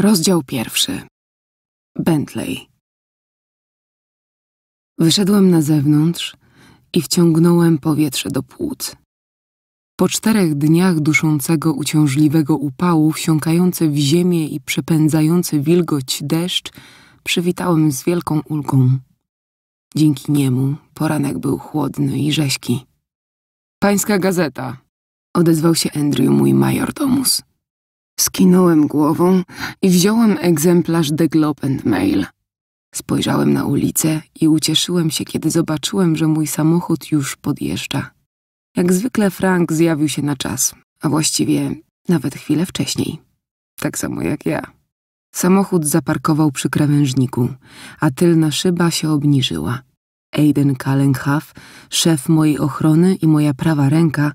Rozdział pierwszy. Bentley. Wyszedłem na zewnątrz i wciągnąłem powietrze do płuc. Po czterech dniach duszącego uciążliwego upału, wsiąkające w ziemię i przepędzające wilgoć deszcz, przywitałem z wielką ulgą. Dzięki niemu poranek był chłodny i rześki. Pańska gazeta, odezwał się Andrew, mój majordomus. Skinąłem głową i wziąłem egzemplarz The Globe and Mail. Spojrzałem na ulicę i ucieszyłem się, kiedy zobaczyłem, że mój samochód już podjeżdża. Jak zwykle Frank zjawił się na czas, a właściwie nawet chwilę wcześniej. Tak samo jak ja. Samochód zaparkował przy krawężniku, a tylna szyba się obniżyła. Aiden Kallenhaff, szef mojej ochrony i moja prawa ręka,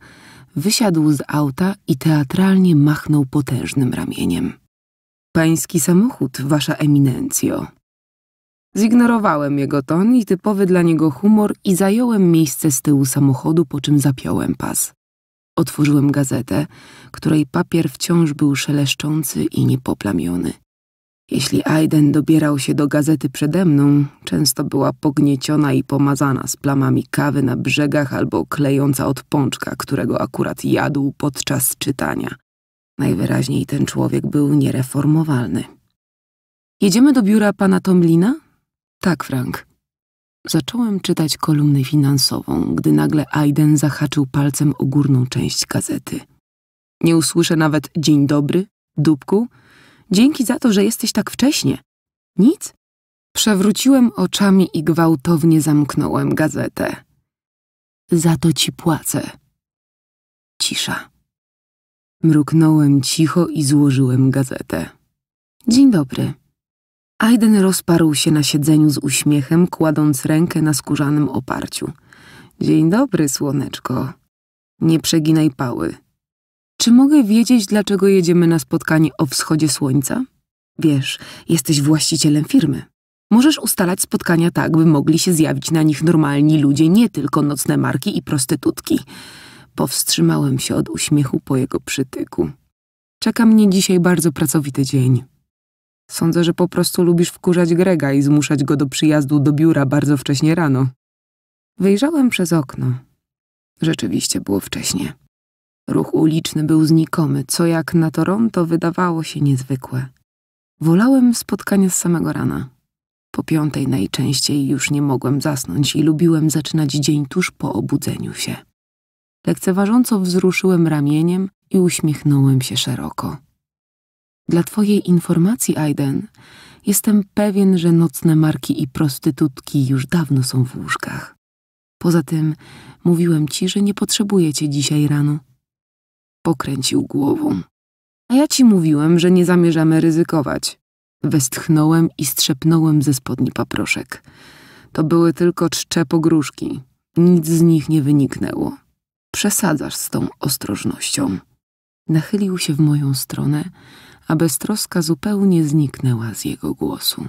wysiadł z auta i teatralnie machnął potężnym ramieniem. Pański samochód, wasza eminencjo. Zignorowałem jego ton i typowy dla niego humor i zająłem miejsce z tyłu samochodu, po czym zapiąłem pas. Otworzyłem gazetę, której papier wciąż był szeleszczący i niepoplamiony. Jeśli Aiden dobierał się do gazety przede mną, często była pognieciona i pomazana z plamami kawy na brzegach albo klejąca od pączka, którego akurat jadł podczas czytania. Najwyraźniej ten człowiek był niereformowalny. Jedziemy do biura pana Tomlina? Tak, Frank. Zacząłem czytać kolumnę finansową, gdy nagle Aiden zahaczył palcem o górną część gazety. Nie usłyszę nawet dzień dobry, dupku, Dzięki za to, że jesteś tak wcześnie. Nic? Przewróciłem oczami i gwałtownie zamknąłem gazetę. Za to ci płacę. Cisza. Mruknąłem cicho i złożyłem gazetę. Dzień dobry. Aiden rozparł się na siedzeniu z uśmiechem, kładąc rękę na skórzanym oparciu. Dzień dobry, słoneczko. Nie przeginaj pały. Czy mogę wiedzieć, dlaczego jedziemy na spotkanie o wschodzie słońca? Wiesz, jesteś właścicielem firmy. Możesz ustalać spotkania tak, by mogli się zjawić na nich normalni ludzie, nie tylko nocne marki i prostytutki. Powstrzymałem się od uśmiechu po jego przytyku. Czeka mnie dzisiaj bardzo pracowity dzień. Sądzę, że po prostu lubisz wkurzać Grega i zmuszać go do przyjazdu do biura bardzo wcześnie rano. Wyjrzałem przez okno. Rzeczywiście było wcześnie. Ruch uliczny był znikomy, co jak na Toronto wydawało się niezwykłe. Wolałem spotkania z samego rana. Po piątej najczęściej już nie mogłem zasnąć i lubiłem zaczynać dzień tuż po obudzeniu się. Lekceważąco wzruszyłem ramieniem i uśmiechnąłem się szeroko. Dla twojej informacji, Aiden, jestem pewien, że nocne marki i prostytutki już dawno są w łóżkach. Poza tym mówiłem ci, że nie potrzebuję cię dzisiaj rano. Pokręcił głową. A ja ci mówiłem, że nie zamierzamy ryzykować. Westchnąłem i strzepnąłem ze spodni paproszek. To były tylko czcze pogróżki. Nic z nich nie wyniknęło. Przesadzasz z tą ostrożnością. Nachylił się w moją stronę, a beztroska zupełnie zniknęła z jego głosu.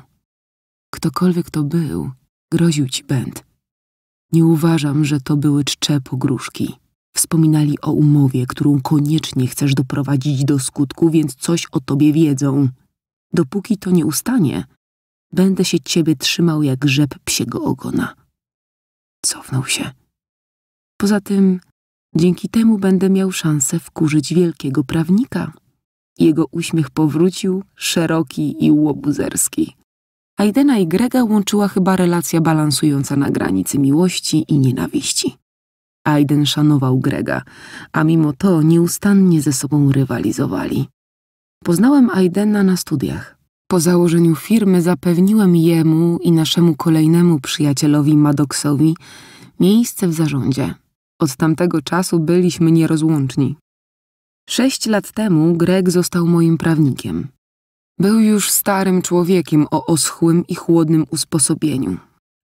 Ktokolwiek to był, groził ci będ. Nie uważam, że to były czcze pogróżki. Wspominali o umowie, którą koniecznie chcesz doprowadzić do skutku, więc coś o tobie wiedzą. Dopóki to nie ustanie, będę się ciebie trzymał jak rzep psiego ogona. Cofnął się. Poza tym, dzięki temu będę miał szansę wkurzyć wielkiego prawnika. Jego uśmiech powrócił, szeroki i łobuzerski. Aidena i Grega łączyła chyba relacja balansująca na granicy miłości i nienawiści. Aiden szanował Grega, a mimo to nieustannie ze sobą rywalizowali. Poznałem Aidena na studiach. Po założeniu firmy zapewniłem jemu i naszemu kolejnemu przyjacielowi Maddoxowi miejsce w zarządzie. Od tamtego czasu byliśmy nierozłączni. Sześć lat temu Greg został moim prawnikiem. Był już starym człowiekiem o oschłym i chłodnym usposobieniu,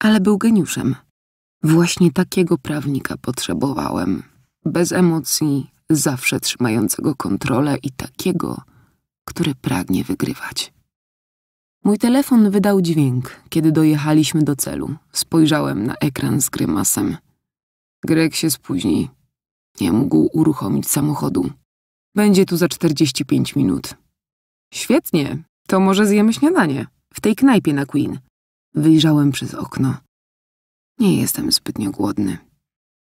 ale był geniuszem. Właśnie takiego prawnika potrzebowałem. Bez emocji, zawsze trzymającego kontrolę i takiego, który pragnie wygrywać. Mój telefon wydał dźwięk, kiedy dojechaliśmy do celu. Spojrzałem na ekran z grymasem. Greg się spóźni. Nie mógł uruchomić samochodu. Będzie tu za 45 minut. Świetnie, to może zjemy śniadanie. W tej knajpie na Queen. Wyjrzałem przez okno. Nie jestem zbytnio głodny.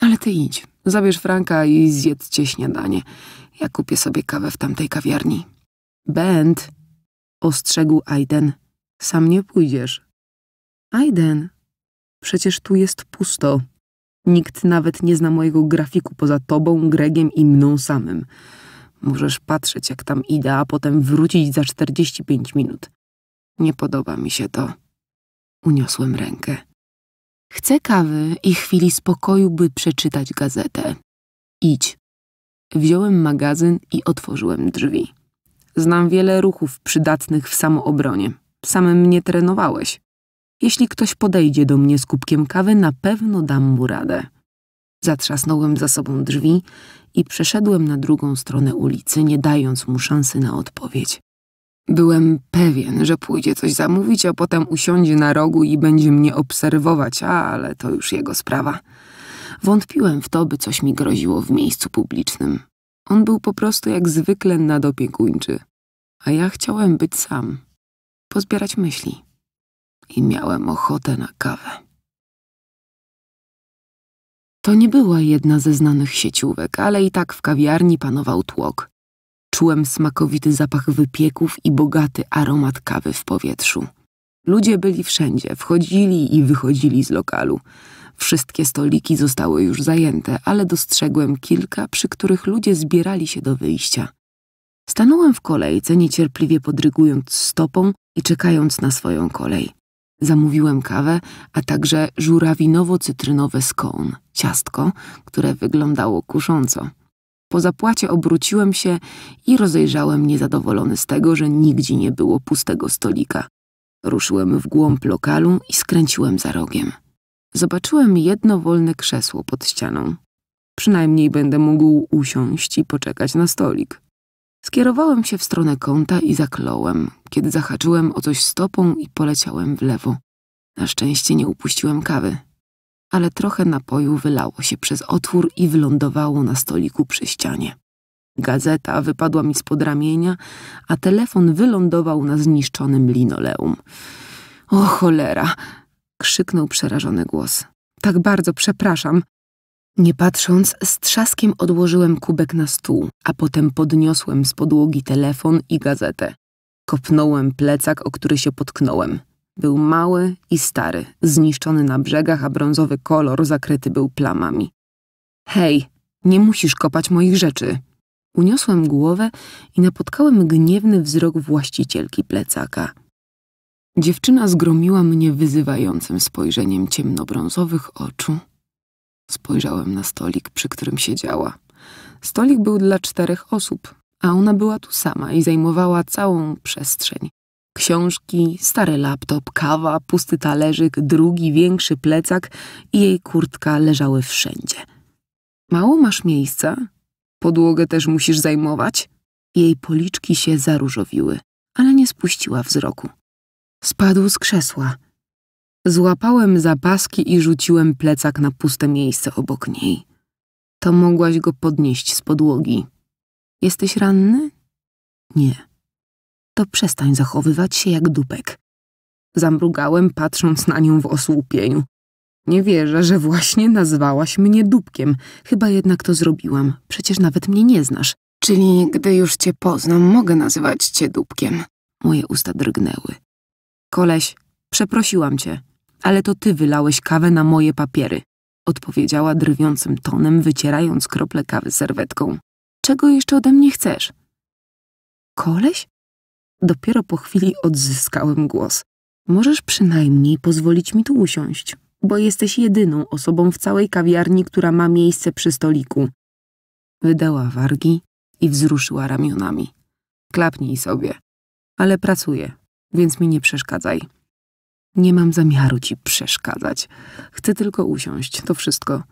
Ale ty idź, zabierz Franka i zjedzcie śniadanie. Ja kupię sobie kawę w tamtej kawiarni. Bent, ostrzegł Aiden, sam nie pójdziesz. Aiden, przecież tu jest pusto. Nikt nawet nie zna mojego grafiku poza tobą, Gregiem i mną samym. Możesz patrzeć, jak tam idę, a potem wrócić za 45 minut. Nie podoba mi się to. Uniosłem rękę. Chcę kawy i chwili spokoju, by przeczytać gazetę. Idź. Wziąłem magazyn i otworzyłem drzwi. Znam wiele ruchów przydatnych w samoobronie. Same mnie trenowałeś. Jeśli ktoś podejdzie do mnie z kubkiem kawy, na pewno dam mu radę. Zatrzasnąłem za sobą drzwi i przeszedłem na drugą stronę ulicy, nie dając mu szansy na odpowiedź. Byłem pewien, że pójdzie coś zamówić, a potem usiądzie na rogu i będzie mnie obserwować, ale to już jego sprawa. Wątpiłem w to, by coś mi groziło w miejscu publicznym. On był po prostu jak zwykle nadopiekuńczy, a ja chciałem być sam, pozbierać myśli. I miałem ochotę na kawę. To nie była jedna ze znanych sieciówek, ale i tak w kawiarni panował tłok. Czułem smakowity zapach wypieków i bogaty aromat kawy w powietrzu. Ludzie byli wszędzie, wchodzili i wychodzili z lokalu. Wszystkie stoliki zostały już zajęte, ale dostrzegłem kilka, przy których ludzie zbierali się do wyjścia. Stanąłem w kolejce, niecierpliwie podrygując stopą i czekając na swoją kolej. Zamówiłem kawę, a także żurawinowo-cytrynowe scone, ciastko, które wyglądało kusząco. Po zapłacie obróciłem się i rozejrzałem niezadowolony z tego, że nigdzie nie było pustego stolika. Ruszyłem w głąb lokalu i skręciłem za rogiem. Zobaczyłem jedno wolne krzesło pod ścianą. Przynajmniej będę mógł usiąść i poczekać na stolik. Skierowałem się w stronę kąta i zakląłem, kiedy zahaczyłem o coś stopą i poleciałem w lewo. Na szczęście nie upuściłem kawy ale trochę napoju wylało się przez otwór i wylądowało na stoliku przy ścianie. Gazeta wypadła mi spod ramienia, a telefon wylądował na zniszczonym linoleum. O cholera! krzyknął przerażony głos. Tak bardzo przepraszam. Nie patrząc, z trzaskiem odłożyłem kubek na stół, a potem podniosłem z podłogi telefon i gazetę. Kopnąłem plecak, o który się potknąłem. Był mały i stary, zniszczony na brzegach, a brązowy kolor zakryty był plamami. Hej, nie musisz kopać moich rzeczy. Uniosłem głowę i napotkałem gniewny wzrok właścicielki plecaka. Dziewczyna zgromiła mnie wyzywającym spojrzeniem ciemnobrązowych oczu. Spojrzałem na stolik, przy którym siedziała. Stolik był dla czterech osób, a ona była tu sama i zajmowała całą przestrzeń. Książki, stary laptop, kawa, pusty talerzyk, drugi większy plecak i jej kurtka leżały wszędzie. Mało masz miejsca? Podłogę też musisz zajmować? Jej policzki się zaróżowiły, ale nie spuściła wzroku. Spadł z krzesła. Złapałem za paski i rzuciłem plecak na puste miejsce obok niej. To mogłaś go podnieść z podłogi. Jesteś ranny? Nie to przestań zachowywać się jak dupek. Zamrugałem, patrząc na nią w osłupieniu. Nie wierzę, że właśnie nazwałaś mnie dupkiem. Chyba jednak to zrobiłam. Przecież nawet mnie nie znasz. Czyli gdy już cię poznam, mogę nazywać cię dupkiem. Moje usta drgnęły. Koleś, przeprosiłam cię, ale to ty wylałeś kawę na moje papiery. Odpowiedziała drwiącym tonem, wycierając krople kawy serwetką. Czego jeszcze ode mnie chcesz? Koleś? Dopiero po chwili odzyskałem głos. Możesz przynajmniej pozwolić mi tu usiąść, bo jesteś jedyną osobą w całej kawiarni, która ma miejsce przy stoliku. Wydała wargi i wzruszyła ramionami. Klapnij sobie. Ale pracuję, więc mi nie przeszkadzaj. Nie mam zamiaru ci przeszkadzać. Chcę tylko usiąść, to wszystko.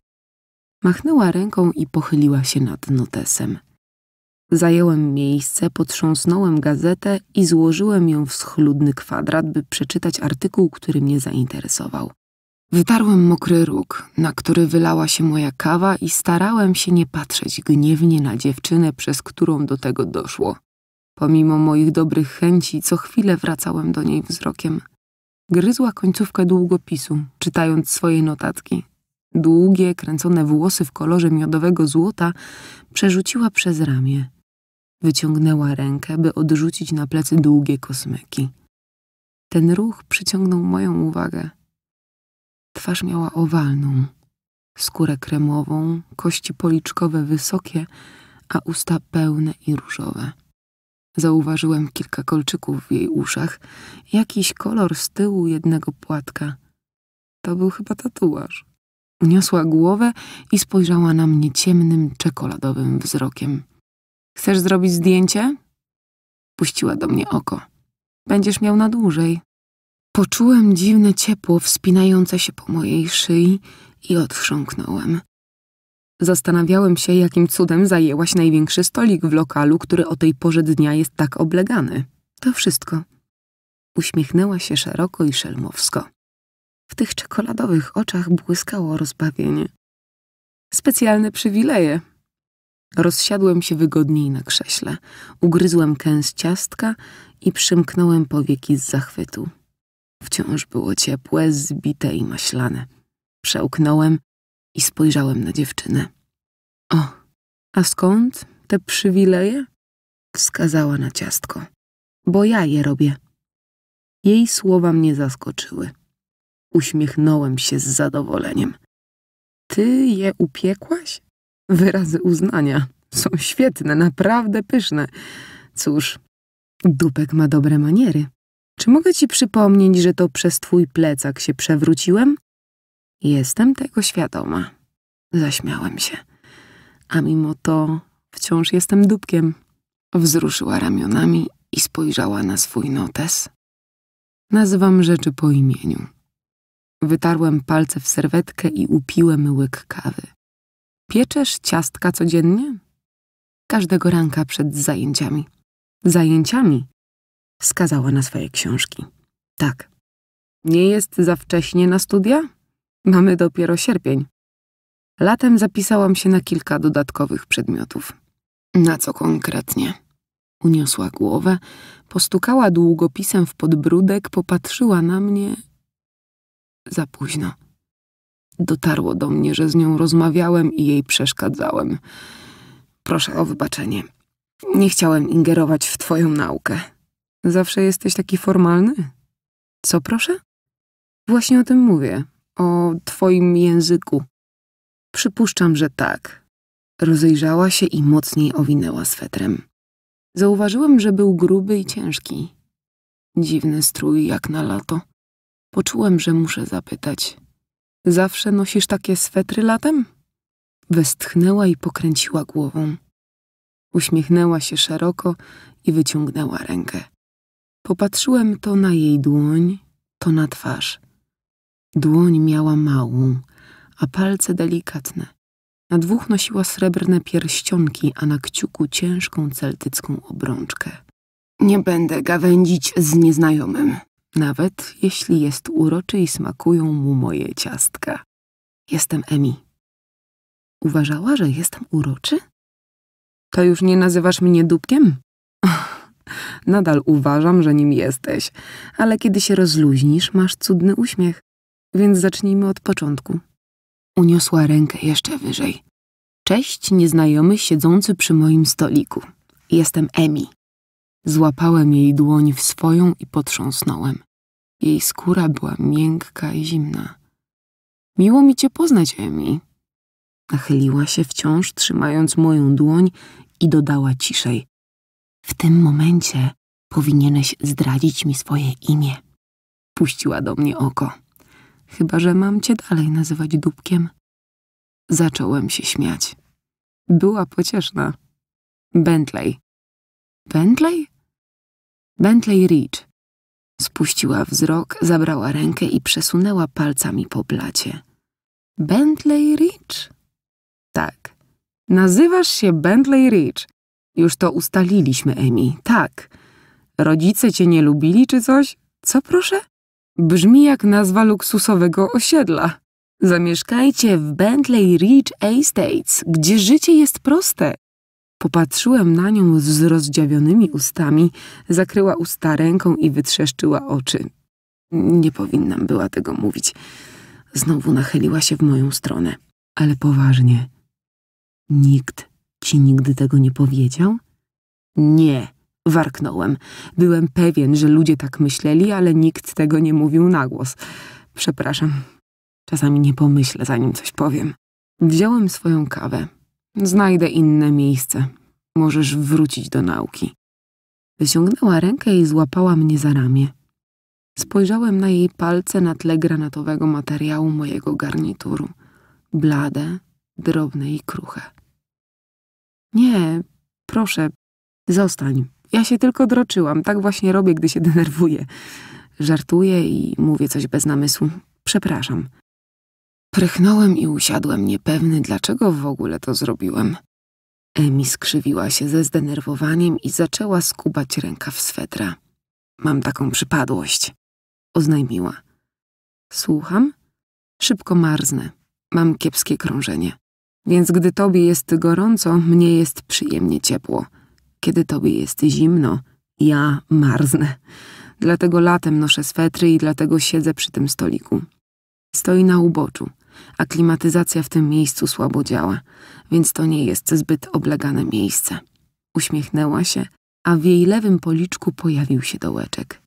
Machnęła ręką i pochyliła się nad notesem. Zająłem miejsce, potrząsnąłem gazetę i złożyłem ją w schludny kwadrat, by przeczytać artykuł, który mnie zainteresował. Wytarłem mokry róg, na który wylała się moja kawa i starałem się nie patrzeć gniewnie na dziewczynę, przez którą do tego doszło. Pomimo moich dobrych chęci, co chwilę wracałem do niej wzrokiem. Gryzła końcówkę długopisu, czytając swoje notatki. Długie, kręcone włosy w kolorze miodowego złota przerzuciła przez ramię. Wyciągnęła rękę, by odrzucić na plecy długie kosmyki. Ten ruch przyciągnął moją uwagę. Twarz miała owalną, skórę kremową, kości policzkowe wysokie, a usta pełne i różowe. Zauważyłem kilka kolczyków w jej uszach, jakiś kolor z tyłu jednego płatka. To był chyba tatuaż. Uniosła głowę i spojrzała na mnie ciemnym, czekoladowym wzrokiem. Chcesz zrobić zdjęcie? Puściła do mnie oko. Będziesz miał na dłużej. Poczułem dziwne ciepło wspinające się po mojej szyi i odchrząknąłem. Zastanawiałem się, jakim cudem zajęłaś największy stolik w lokalu, który o tej porze dnia jest tak oblegany. To wszystko. Uśmiechnęła się szeroko i szelmowsko. W tych czekoladowych oczach błyskało rozbawienie. Specjalne przywileje, Rozsiadłem się wygodniej na krześle, ugryzłem kęs ciastka i przymknąłem powieki z zachwytu. Wciąż było ciepłe, zbite i maślane. Przełknąłem i spojrzałem na dziewczynę. O, a skąd te przywileje? Wskazała na ciastko. Bo ja je robię. Jej słowa mnie zaskoczyły. Uśmiechnąłem się z zadowoleniem. Ty je upiekłaś? Wyrazy uznania są świetne, naprawdę pyszne. Cóż, dupek ma dobre maniery. Czy mogę ci przypomnieć, że to przez twój plecak się przewróciłem? Jestem tego świadoma. Zaśmiałem się. A mimo to wciąż jestem dupkiem. Wzruszyła ramionami i spojrzała na swój notes. Nazywam rzeczy po imieniu. Wytarłem palce w serwetkę i upiłem łyk kawy. Pieczesz ciastka codziennie? Każdego ranka przed zajęciami. Zajęciami? Wskazała na swoje książki. Tak. Nie jest za wcześnie na studia? Mamy dopiero sierpień. Latem zapisałam się na kilka dodatkowych przedmiotów. Na co konkretnie? Uniosła głowę, postukała długopisem w podbródek, popatrzyła na mnie. Za późno. Dotarło do mnie, że z nią rozmawiałem i jej przeszkadzałem. Proszę o wybaczenie. Nie chciałem ingerować w twoją naukę. Zawsze jesteś taki formalny? Co proszę? Właśnie o tym mówię. O twoim języku. Przypuszczam, że tak. Rozejrzała się i mocniej owinęła swetrem. Zauważyłem, że był gruby i ciężki. Dziwny strój jak na lato. Poczułem, że muszę zapytać. Zawsze nosisz takie swetry latem? Westchnęła i pokręciła głową. Uśmiechnęła się szeroko i wyciągnęła rękę. Popatrzyłem to na jej dłoń, to na twarz. Dłoń miała małą, a palce delikatne. Na dwóch nosiła srebrne pierścionki, a na kciuku ciężką celtycką obrączkę. Nie będę gawędzić z nieznajomym, nawet jeśli jest uroczy i smakują mu moje ciastka. Jestem Emi. Uważała, że jestem uroczy? To już nie nazywasz mnie dupkiem? Nadal uważam, że nim jesteś, ale kiedy się rozluźnisz, masz cudny uśmiech, więc zacznijmy od początku. Uniosła rękę jeszcze wyżej. Cześć, nieznajomy siedzący przy moim stoliku. Jestem Emi. Złapałem jej dłoń w swoją i potrząsnąłem. Jej skóra była miękka i zimna. Miło mi cię poznać, Emi. Nachyliła się wciąż, trzymając moją dłoń i dodała ciszej. W tym momencie powinieneś zdradzić mi swoje imię. Puściła do mnie oko. Chyba, że mam cię dalej nazywać dupkiem. Zacząłem się śmiać. Była pocieszna. Bentley. Bentley? Bentley Ridge. Spuściła wzrok, zabrała rękę i przesunęła palcami po blacie. Bentley Ridge? Tak. Nazywasz się Bentley Ridge. Już to ustaliliśmy, Emi. Tak. Rodzice cię nie lubili czy coś? Co proszę? Brzmi jak nazwa luksusowego osiedla. Zamieszkajcie w Bentley Ridge Estates, gdzie życie jest proste Popatrzyłem na nią z rozdziawionymi ustami, zakryła usta ręką i wytrzeszczyła oczy. Nie powinnam była tego mówić. Znowu nachyliła się w moją stronę. Ale poważnie. Nikt ci nigdy tego nie powiedział? Nie, warknąłem. Byłem pewien, że ludzie tak myśleli, ale nikt tego nie mówił na głos. Przepraszam. Czasami nie pomyślę, zanim coś powiem. Wziąłem swoją kawę. Znajdę inne miejsce. Możesz wrócić do nauki. Wyciągnęła rękę i złapała mnie za ramię. Spojrzałem na jej palce na tle granatowego materiału mojego garnituru. Blade, drobne i kruche. Nie, proszę, zostań. Ja się tylko droczyłam, tak właśnie robię, gdy się denerwuję. Żartuję i mówię coś bez namysłu. Przepraszam. Prychnąłem i usiadłem, niepewny, dlaczego w ogóle to zrobiłem. Emi skrzywiła się ze zdenerwowaniem i zaczęła skubać ręka w swetra. Mam taką przypadłość, oznajmiła. Słucham? Szybko marznę. Mam kiepskie krążenie. Więc gdy tobie jest gorąco, mnie jest przyjemnie ciepło. Kiedy tobie jest zimno, ja marznę. Dlatego latem noszę swetry i dlatego siedzę przy tym stoliku. Stoi na uboczu a klimatyzacja w tym miejscu słabo działa, więc to nie jest zbyt oblegane miejsce. Uśmiechnęła się, a w jej lewym policzku pojawił się dołeczek.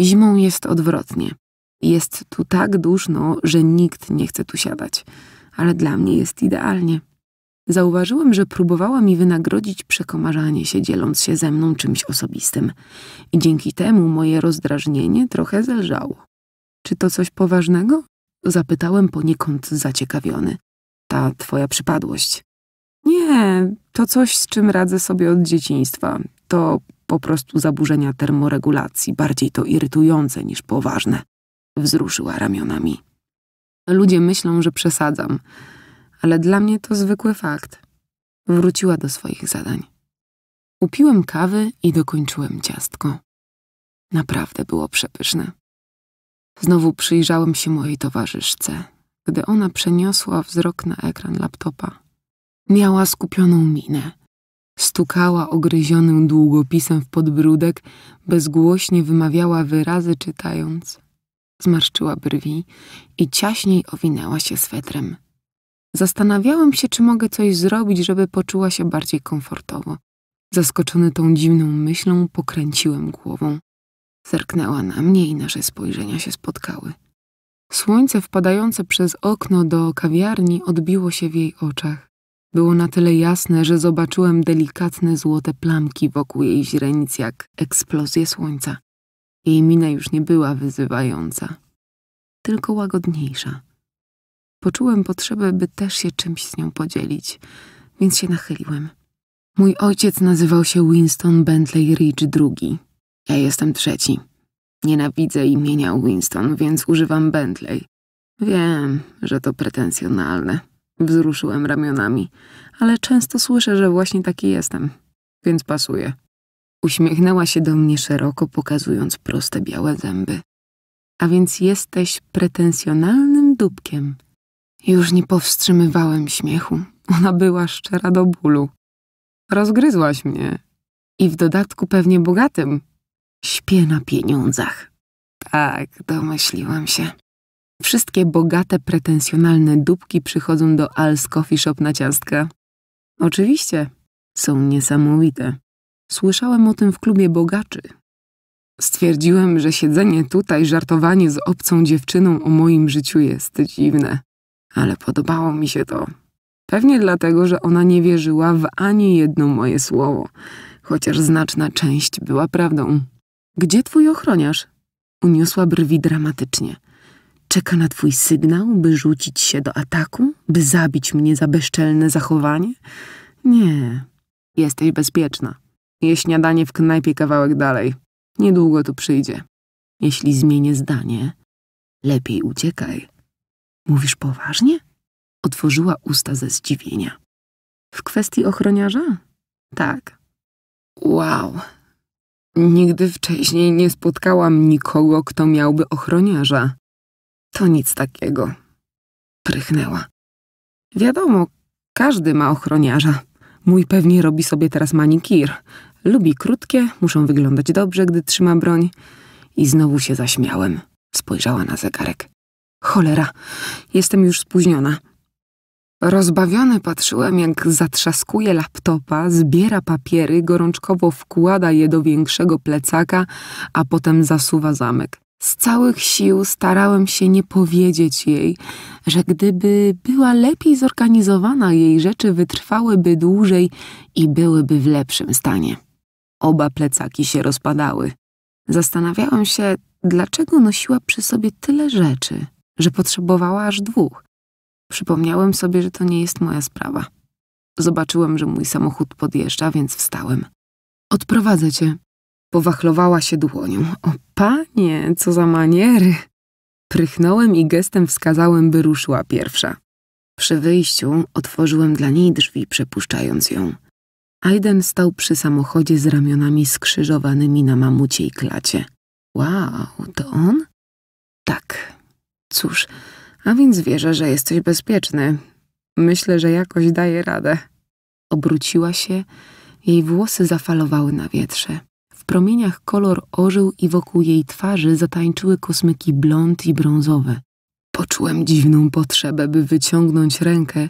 Zimą jest odwrotnie. Jest tu tak duszno, że nikt nie chce tu siadać, ale dla mnie jest idealnie. Zauważyłem, że próbowała mi wynagrodzić przekomarzanie się, dzieląc się ze mną czymś osobistym, i dzięki temu moje rozdrażnienie trochę zelżało. Czy to coś poważnego? Zapytałem poniekąd zaciekawiony. Ta twoja przypadłość. Nie, to coś, z czym radzę sobie od dzieciństwa. To po prostu zaburzenia termoregulacji, bardziej to irytujące niż poważne. Wzruszyła ramionami. Ludzie myślą, że przesadzam, ale dla mnie to zwykły fakt. Wróciła do swoich zadań. Upiłem kawy i dokończyłem ciastko. Naprawdę było przepyszne. Znowu przyjrzałem się mojej towarzyszce, gdy ona przeniosła wzrok na ekran laptopa. Miała skupioną minę. Stukała ogryzionym długopisem w podbródek, bezgłośnie wymawiała wyrazy czytając. Zmarszczyła brwi i ciaśniej owinęła się swetrem. Zastanawiałem się, czy mogę coś zrobić, żeby poczuła się bardziej komfortowo. Zaskoczony tą dziwną myślą, pokręciłem głową. Zerknęła na mnie i nasze spojrzenia się spotkały. Słońce wpadające przez okno do kawiarni odbiło się w jej oczach. Było na tyle jasne, że zobaczyłem delikatne złote plamki wokół jej źrenic jak eksplozję słońca. Jej mina już nie była wyzywająca, tylko łagodniejsza. Poczułem potrzebę, by też się czymś z nią podzielić, więc się nachyliłem. Mój ojciec nazywał się Winston Bentley Ridge II. Ja jestem trzeci. Nienawidzę imienia Winston, więc używam Bentley. Wiem, że to pretensjonalne. Wzruszyłem ramionami, ale często słyszę, że właśnie taki jestem, więc pasuje. Uśmiechnęła się do mnie szeroko, pokazując proste białe zęby. A więc jesteś pretensjonalnym dupkiem. Już nie powstrzymywałem śmiechu. Ona była szczera do bólu. Rozgryzłaś mnie. I w dodatku pewnie bogatym, Śpię na pieniądzach. Tak, domyśliłam się. Wszystkie bogate, pretensjonalne dupki przychodzą do Al's Coffee Shop na ciastka. Oczywiście, są niesamowite. Słyszałem o tym w klubie bogaczy. Stwierdziłem, że siedzenie tutaj, żartowanie z obcą dziewczyną o moim życiu jest dziwne. Ale podobało mi się to. Pewnie dlatego, że ona nie wierzyła w ani jedno moje słowo, chociaż znaczna część była prawdą. Gdzie twój ochroniarz? Uniosła brwi dramatycznie. Czeka na twój sygnał, by rzucić się do ataku, by zabić mnie za bezczelne zachowanie? Nie. Jesteś bezpieczna. Je śniadanie w knajpie kawałek dalej. Niedługo tu przyjdzie. Jeśli zmienię zdanie, lepiej uciekaj. Mówisz poważnie? Otworzyła usta ze zdziwienia. W kwestii ochroniarza? Tak. Wow, Nigdy wcześniej nie spotkałam nikogo, kto miałby ochroniarza. To nic takiego. Prychnęła. Wiadomo, każdy ma ochroniarza. Mój pewnie robi sobie teraz manikir. Lubi krótkie, muszą wyglądać dobrze, gdy trzyma broń. I znowu się zaśmiałem. Spojrzała na zegarek. Cholera, jestem już spóźniona. Rozbawiony patrzyłem, jak zatrzaskuje laptopa, zbiera papiery, gorączkowo wkłada je do większego plecaka, a potem zasuwa zamek. Z całych sił starałem się nie powiedzieć jej, że gdyby była lepiej zorganizowana, jej rzeczy wytrwałyby dłużej i byłyby w lepszym stanie. Oba plecaki się rozpadały. Zastanawiałem się, dlaczego nosiła przy sobie tyle rzeczy, że potrzebowała aż dwóch. Przypomniałem sobie, że to nie jest moja sprawa. Zobaczyłem, że mój samochód podjeżdża, więc wstałem. Odprowadzę cię. Powachlowała się dłonią. O panie, co za maniery! Prychnąłem i gestem wskazałem, by ruszyła pierwsza. Przy wyjściu otworzyłem dla niej drzwi, przepuszczając ją. Aiden stał przy samochodzie z ramionami skrzyżowanymi na mamucie i klacie. Wow, to on? Tak. Cóż, a więc wierzę, że jesteś bezpieczny. Myślę, że jakoś daję radę. Obróciła się, jej włosy zafalowały na wietrze. W promieniach kolor ożył i wokół jej twarzy zatańczyły kosmyki blond i brązowe. Poczułem dziwną potrzebę, by wyciągnąć rękę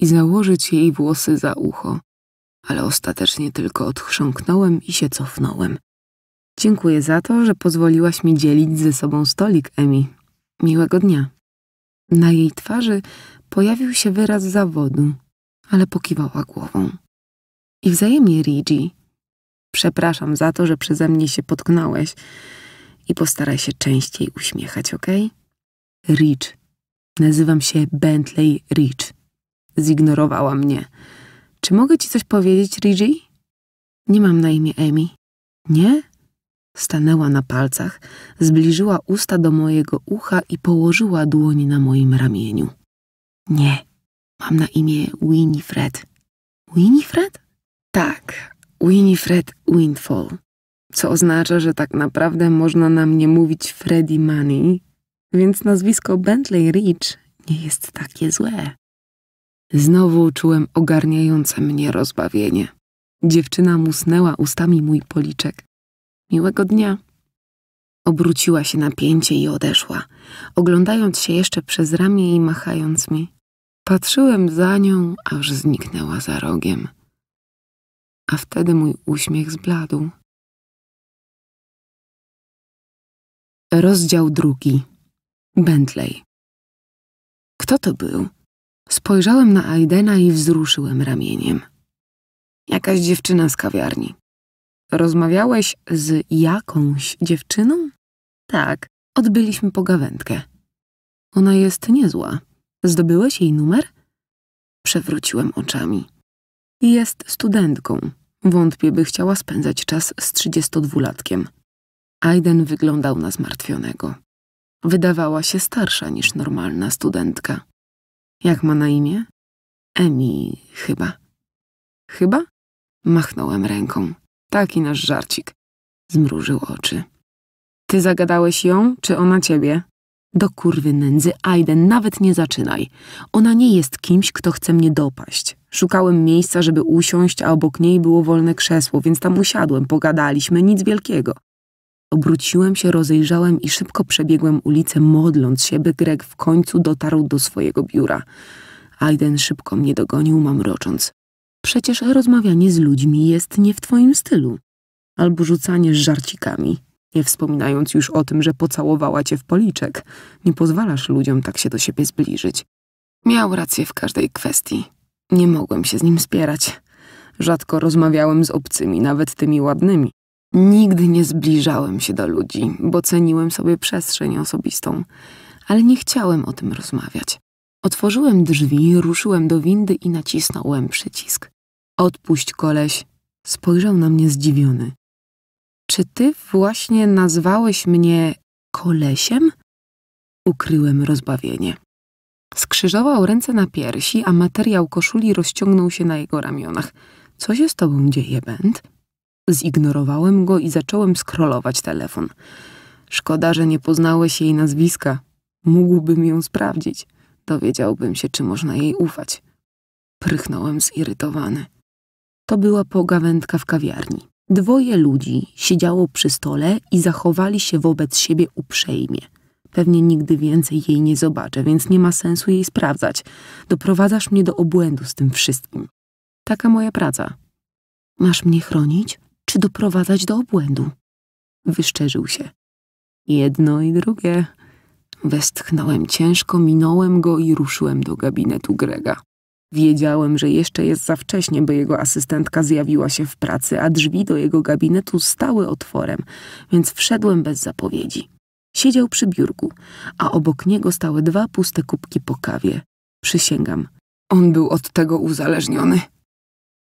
i założyć jej włosy za ucho, ale ostatecznie tylko odchrząknąłem i się cofnąłem. Dziękuję za to, że pozwoliłaś mi dzielić ze sobą stolik, Emi. Miłego dnia. Na jej twarzy pojawił się wyraz zawodu, ale pokiwała głową. I wzajemnie, Rigi. Przepraszam za to, że przeze mnie się potknąłeś i postaraj się częściej uśmiechać, ok? Rich. Nazywam się Bentley Rich. Zignorowała mnie. Czy mogę ci coś powiedzieć, Rigi? Nie mam na imię Emi. Nie? Stanęła na palcach, zbliżyła usta do mojego ucha i położyła dłoń na moim ramieniu. Nie, mam na imię Winifred. Winifred? Tak, Winifred Windfall. Co oznacza, że tak naprawdę można na mnie mówić Freddy Money, więc nazwisko Bentley Rich nie jest takie złe. Znowu czułem ogarniające mnie rozbawienie. Dziewczyna musnęła ustami mój policzek, Miłego dnia. Obróciła się na pięcie i odeszła, oglądając się jeszcze przez ramię i machając mi. Patrzyłem za nią, aż zniknęła za rogiem. A wtedy mój uśmiech zbladł. Rozdział drugi. Bentley. Kto to był? Spojrzałem na Aidena i wzruszyłem ramieniem. Jakaś dziewczyna z kawiarni. Rozmawiałeś z jakąś dziewczyną? Tak, odbyliśmy pogawędkę. Ona jest niezła. Zdobyłeś jej numer? Przewróciłem oczami. Jest studentką. Wątpię, by chciała spędzać czas z trzydziestodwulatkiem. Aiden wyglądał na zmartwionego. Wydawała się starsza niż normalna studentka. Jak ma na imię? Emi, chyba. Chyba? Machnąłem ręką. Taki nasz żarcik. Zmrużył oczy. Ty zagadałeś ją, czy ona ciebie? Do kurwy nędzy, Aiden, nawet nie zaczynaj. Ona nie jest kimś, kto chce mnie dopaść. Szukałem miejsca, żeby usiąść, a obok niej było wolne krzesło, więc tam usiadłem, pogadaliśmy, nic wielkiego. Obróciłem się, rozejrzałem i szybko przebiegłem ulicę, modląc się, by Greg w końcu dotarł do swojego biura. Aiden szybko mnie dogonił, mamrocząc. Przecież rozmawianie z ludźmi jest nie w twoim stylu. Albo rzucanie z żarcikami, nie wspominając już o tym, że pocałowała cię w policzek. Nie pozwalasz ludziom tak się do siebie zbliżyć. Miał rację w każdej kwestii. Nie mogłem się z nim spierać. Rzadko rozmawiałem z obcymi, nawet tymi ładnymi. Nigdy nie zbliżałem się do ludzi, bo ceniłem sobie przestrzeń osobistą, ale nie chciałem o tym rozmawiać. Otworzyłem drzwi, ruszyłem do windy i nacisnąłem przycisk. Odpuść koleś. Spojrzał na mnie zdziwiony. Czy ty właśnie nazwałeś mnie kolesiem? Ukryłem rozbawienie. Skrzyżował ręce na piersi, a materiał koszuli rozciągnął się na jego ramionach. Co się z tobą dzieje, Bent? Zignorowałem go i zacząłem skrolować telefon. Szkoda, że nie poznałeś jej nazwiska. Mógłbym ją sprawdzić. Dowiedziałbym się, czy można jej ufać. Prychnąłem zirytowany. To była pogawędka w kawiarni. Dwoje ludzi siedziało przy stole i zachowali się wobec siebie uprzejmie. Pewnie nigdy więcej jej nie zobaczę, więc nie ma sensu jej sprawdzać. Doprowadzasz mnie do obłędu z tym wszystkim. Taka moja praca. Masz mnie chronić, czy doprowadzać do obłędu? Wyszczerzył się. Jedno i drugie. Westchnąłem ciężko, minąłem go i ruszyłem do gabinetu Grega. Wiedziałem, że jeszcze jest za wcześnie, by jego asystentka zjawiła się w pracy, a drzwi do jego gabinetu stały otworem, więc wszedłem bez zapowiedzi. Siedział przy biurku, a obok niego stały dwa puste kubki po kawie. Przysięgam, on był od tego uzależniony.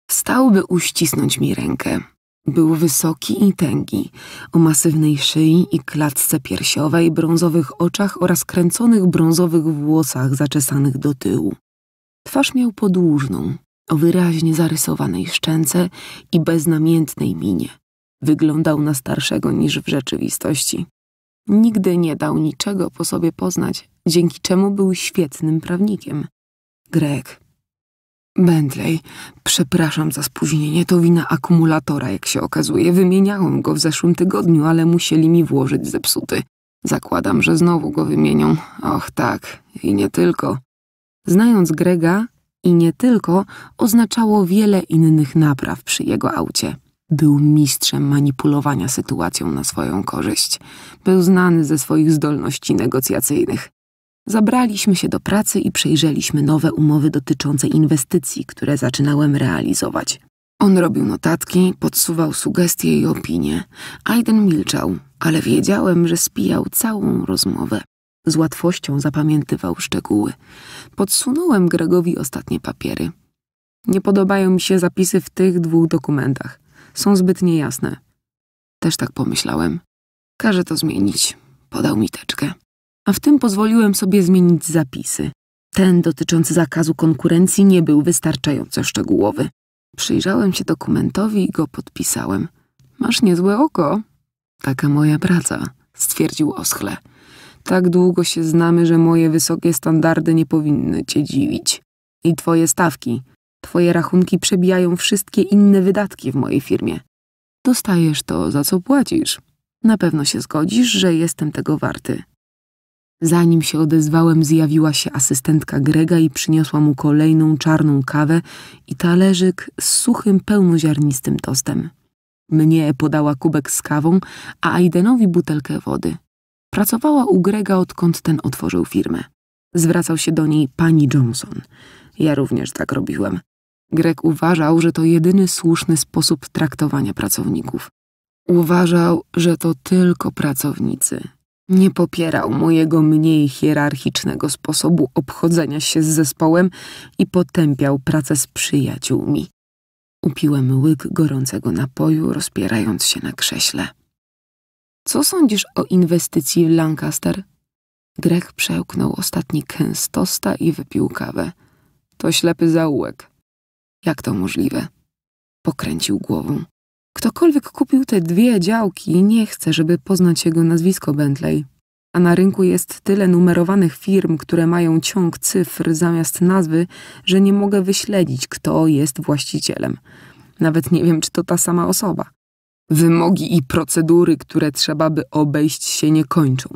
Wstał, by uścisnąć mi rękę. Był wysoki i tęgi, o masywnej szyi i klatce piersiowej, brązowych oczach oraz kręconych brązowych włosach zaczesanych do tyłu. Twarz miał podłużną, o wyraźnie zarysowanej szczęce i beznamiętnej minie. Wyglądał na starszego niż w rzeczywistości. Nigdy nie dał niczego po sobie poznać, dzięki czemu był świetnym prawnikiem. Greg. Bentley, przepraszam za spóźnienie, to wina akumulatora, jak się okazuje. Wymieniałem go w zeszłym tygodniu, ale musieli mi włożyć zepsuty. Zakładam, że znowu go wymienią. Och tak, i nie tylko. Znając Grega, i nie tylko, oznaczało wiele innych napraw przy jego aucie. Był mistrzem manipulowania sytuacją na swoją korzyść. Był znany ze swoich zdolności negocjacyjnych. Zabraliśmy się do pracy i przejrzeliśmy nowe umowy dotyczące inwestycji, które zaczynałem realizować. On robił notatki, podsuwał sugestie i opinie. Aiden milczał, ale wiedziałem, że spijał całą rozmowę. Z łatwością zapamiętywał szczegóły. Podsunąłem Gregowi ostatnie papiery. Nie podobają mi się zapisy w tych dwóch dokumentach. Są zbyt niejasne. Też tak pomyślałem. Każę to zmienić. Podał mi teczkę. A w tym pozwoliłem sobie zmienić zapisy. Ten dotyczący zakazu konkurencji nie był wystarczająco szczegółowy. Przyjrzałem się dokumentowi i go podpisałem. Masz niezłe oko. Taka moja praca, stwierdził oschle. Tak długo się znamy, że moje wysokie standardy nie powinny cię dziwić. I twoje stawki, twoje rachunki przebijają wszystkie inne wydatki w mojej firmie. Dostajesz to, za co płacisz. Na pewno się zgodzisz, że jestem tego warty. Zanim się odezwałem, zjawiła się asystentka Grega i przyniosła mu kolejną czarną kawę i talerzyk z suchym, pełnoziarnistym tostem. Mnie podała kubek z kawą, a Aidenowi butelkę wody. Pracowała u Grega, odkąd ten otworzył firmę. Zwracał się do niej pani Johnson. Ja również tak robiłem. Greg uważał, że to jedyny słuszny sposób traktowania pracowników. Uważał, że to tylko pracownicy. Nie popierał mojego mniej hierarchicznego sposobu obchodzenia się z zespołem i potępiał pracę z przyjaciółmi. Upiłem łyk gorącego napoju, rozpierając się na krześle. Co sądzisz o inwestycji w Lancaster? Greg przełknął ostatni kęs tosta i wypił kawę. To ślepy zaułek. Jak to możliwe? Pokręcił głową. Ktokolwiek kupił te dwie działki, nie chce, żeby poznać jego nazwisko Bentley. A na rynku jest tyle numerowanych firm, które mają ciąg cyfr zamiast nazwy, że nie mogę wyśledzić, kto jest właścicielem. Nawet nie wiem, czy to ta sama osoba. Wymogi i procedury, które trzeba by obejść, się nie kończą.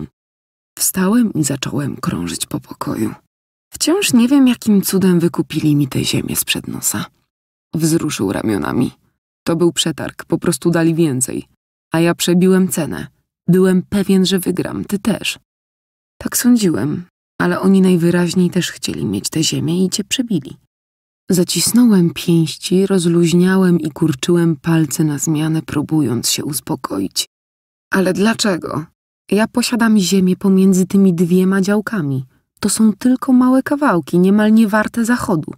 Wstałem i zacząłem krążyć po pokoju. Wciąż nie wiem, jakim cudem wykupili mi tę ziemię sprzed nosa. Wzruszył ramionami. To był przetarg, po prostu dali więcej. A ja przebiłem cenę. Byłem pewien, że wygram, ty też. Tak sądziłem, ale oni najwyraźniej też chcieli mieć tę ziemię i cię przebili. Zacisnąłem pięści, rozluźniałem i kurczyłem palce na zmianę, próbując się uspokoić. Ale dlaczego? Ja posiadam ziemię pomiędzy tymi dwiema działkami. To są tylko małe kawałki, niemal niewarte zachodu.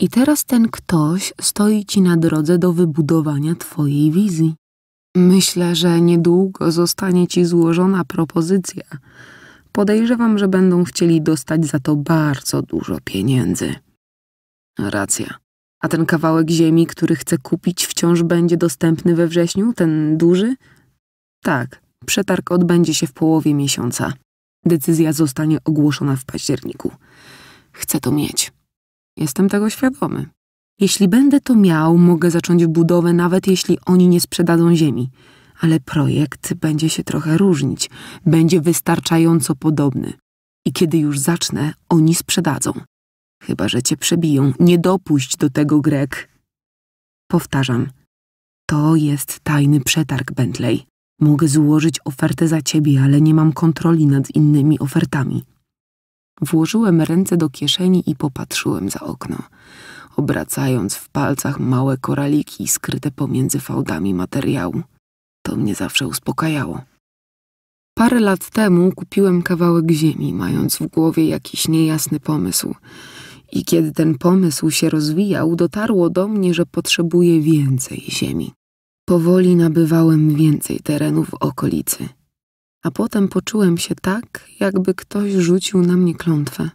I teraz ten ktoś stoi ci na drodze do wybudowania twojej wizji. Myślę, że niedługo zostanie ci złożona propozycja. Podejrzewam, że będą chcieli dostać za to bardzo dużo pieniędzy. Racja. A ten kawałek ziemi, który chcę kupić, wciąż będzie dostępny we wrześniu, ten duży? Tak, przetarg odbędzie się w połowie miesiąca. Decyzja zostanie ogłoszona w październiku. Chcę to mieć. Jestem tego świadomy. Jeśli będę to miał, mogę zacząć budowę, nawet jeśli oni nie sprzedadzą ziemi. Ale projekt będzie się trochę różnić, będzie wystarczająco podobny. I kiedy już zacznę, oni sprzedadzą. Chyba, że cię przebiją. Nie dopuść do tego, Greg. Powtarzam. To jest tajny przetarg, Bentley. Mogę złożyć ofertę za ciebie, ale nie mam kontroli nad innymi ofertami. Włożyłem ręce do kieszeni i popatrzyłem za okno, obracając w palcach małe koraliki skryte pomiędzy fałdami materiału. To mnie zawsze uspokajało. Parę lat temu kupiłem kawałek ziemi, mając w głowie jakiś niejasny pomysł – i kiedy ten pomysł się rozwijał, dotarło do mnie, że potrzebuję więcej ziemi. Powoli nabywałem więcej terenów w okolicy. A potem poczułem się tak, jakby ktoś rzucił na mnie klątwę.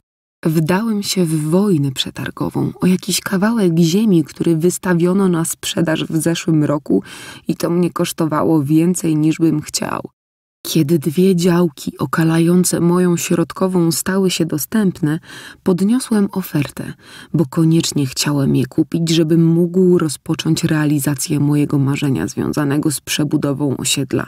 Wdałem się w wojnę przetargową o jakiś kawałek ziemi, który wystawiono na sprzedaż w zeszłym roku i to mnie kosztowało więcej niż bym chciał. Kiedy dwie działki okalające moją środkową stały się dostępne, podniosłem ofertę, bo koniecznie chciałem je kupić, żebym mógł rozpocząć realizację mojego marzenia związanego z przebudową osiedla.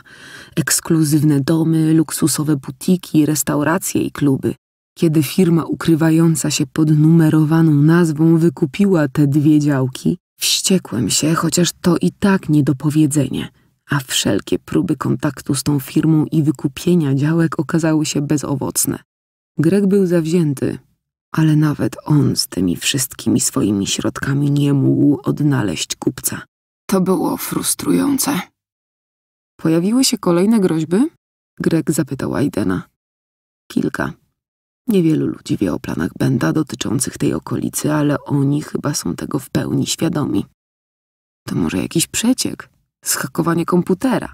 Ekskluzywne domy, luksusowe butiki, restauracje i kluby. Kiedy firma ukrywająca się pod numerowaną nazwą wykupiła te dwie działki, wściekłem się, chociaż to i tak niedopowiedzenie – a wszelkie próby kontaktu z tą firmą i wykupienia działek okazały się bezowocne. Greg był zawzięty, ale nawet on z tymi wszystkimi swoimi środkami nie mógł odnaleźć kupca. To było frustrujące. Pojawiły się kolejne groźby? Greg zapytał Aidena. Kilka. Niewielu ludzi wie o planach Benda dotyczących tej okolicy, ale oni chyba są tego w pełni świadomi. To może jakiś przeciek? Schakowanie komputera.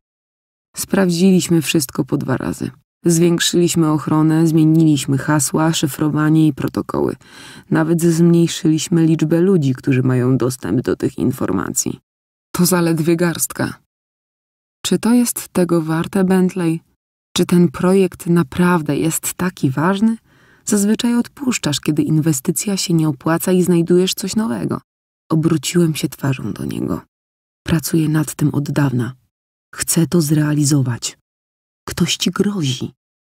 Sprawdziliśmy wszystko po dwa razy. Zwiększyliśmy ochronę, zmieniliśmy hasła, szyfrowanie i protokoły. Nawet zmniejszyliśmy liczbę ludzi, którzy mają dostęp do tych informacji. To zaledwie garstka. Czy to jest tego warte, Bentley? Czy ten projekt naprawdę jest taki ważny? Zazwyczaj odpuszczasz, kiedy inwestycja się nie opłaca i znajdujesz coś nowego. Obróciłem się twarzą do niego. Pracuję nad tym od dawna. Chcę to zrealizować. Ktoś ci grozi.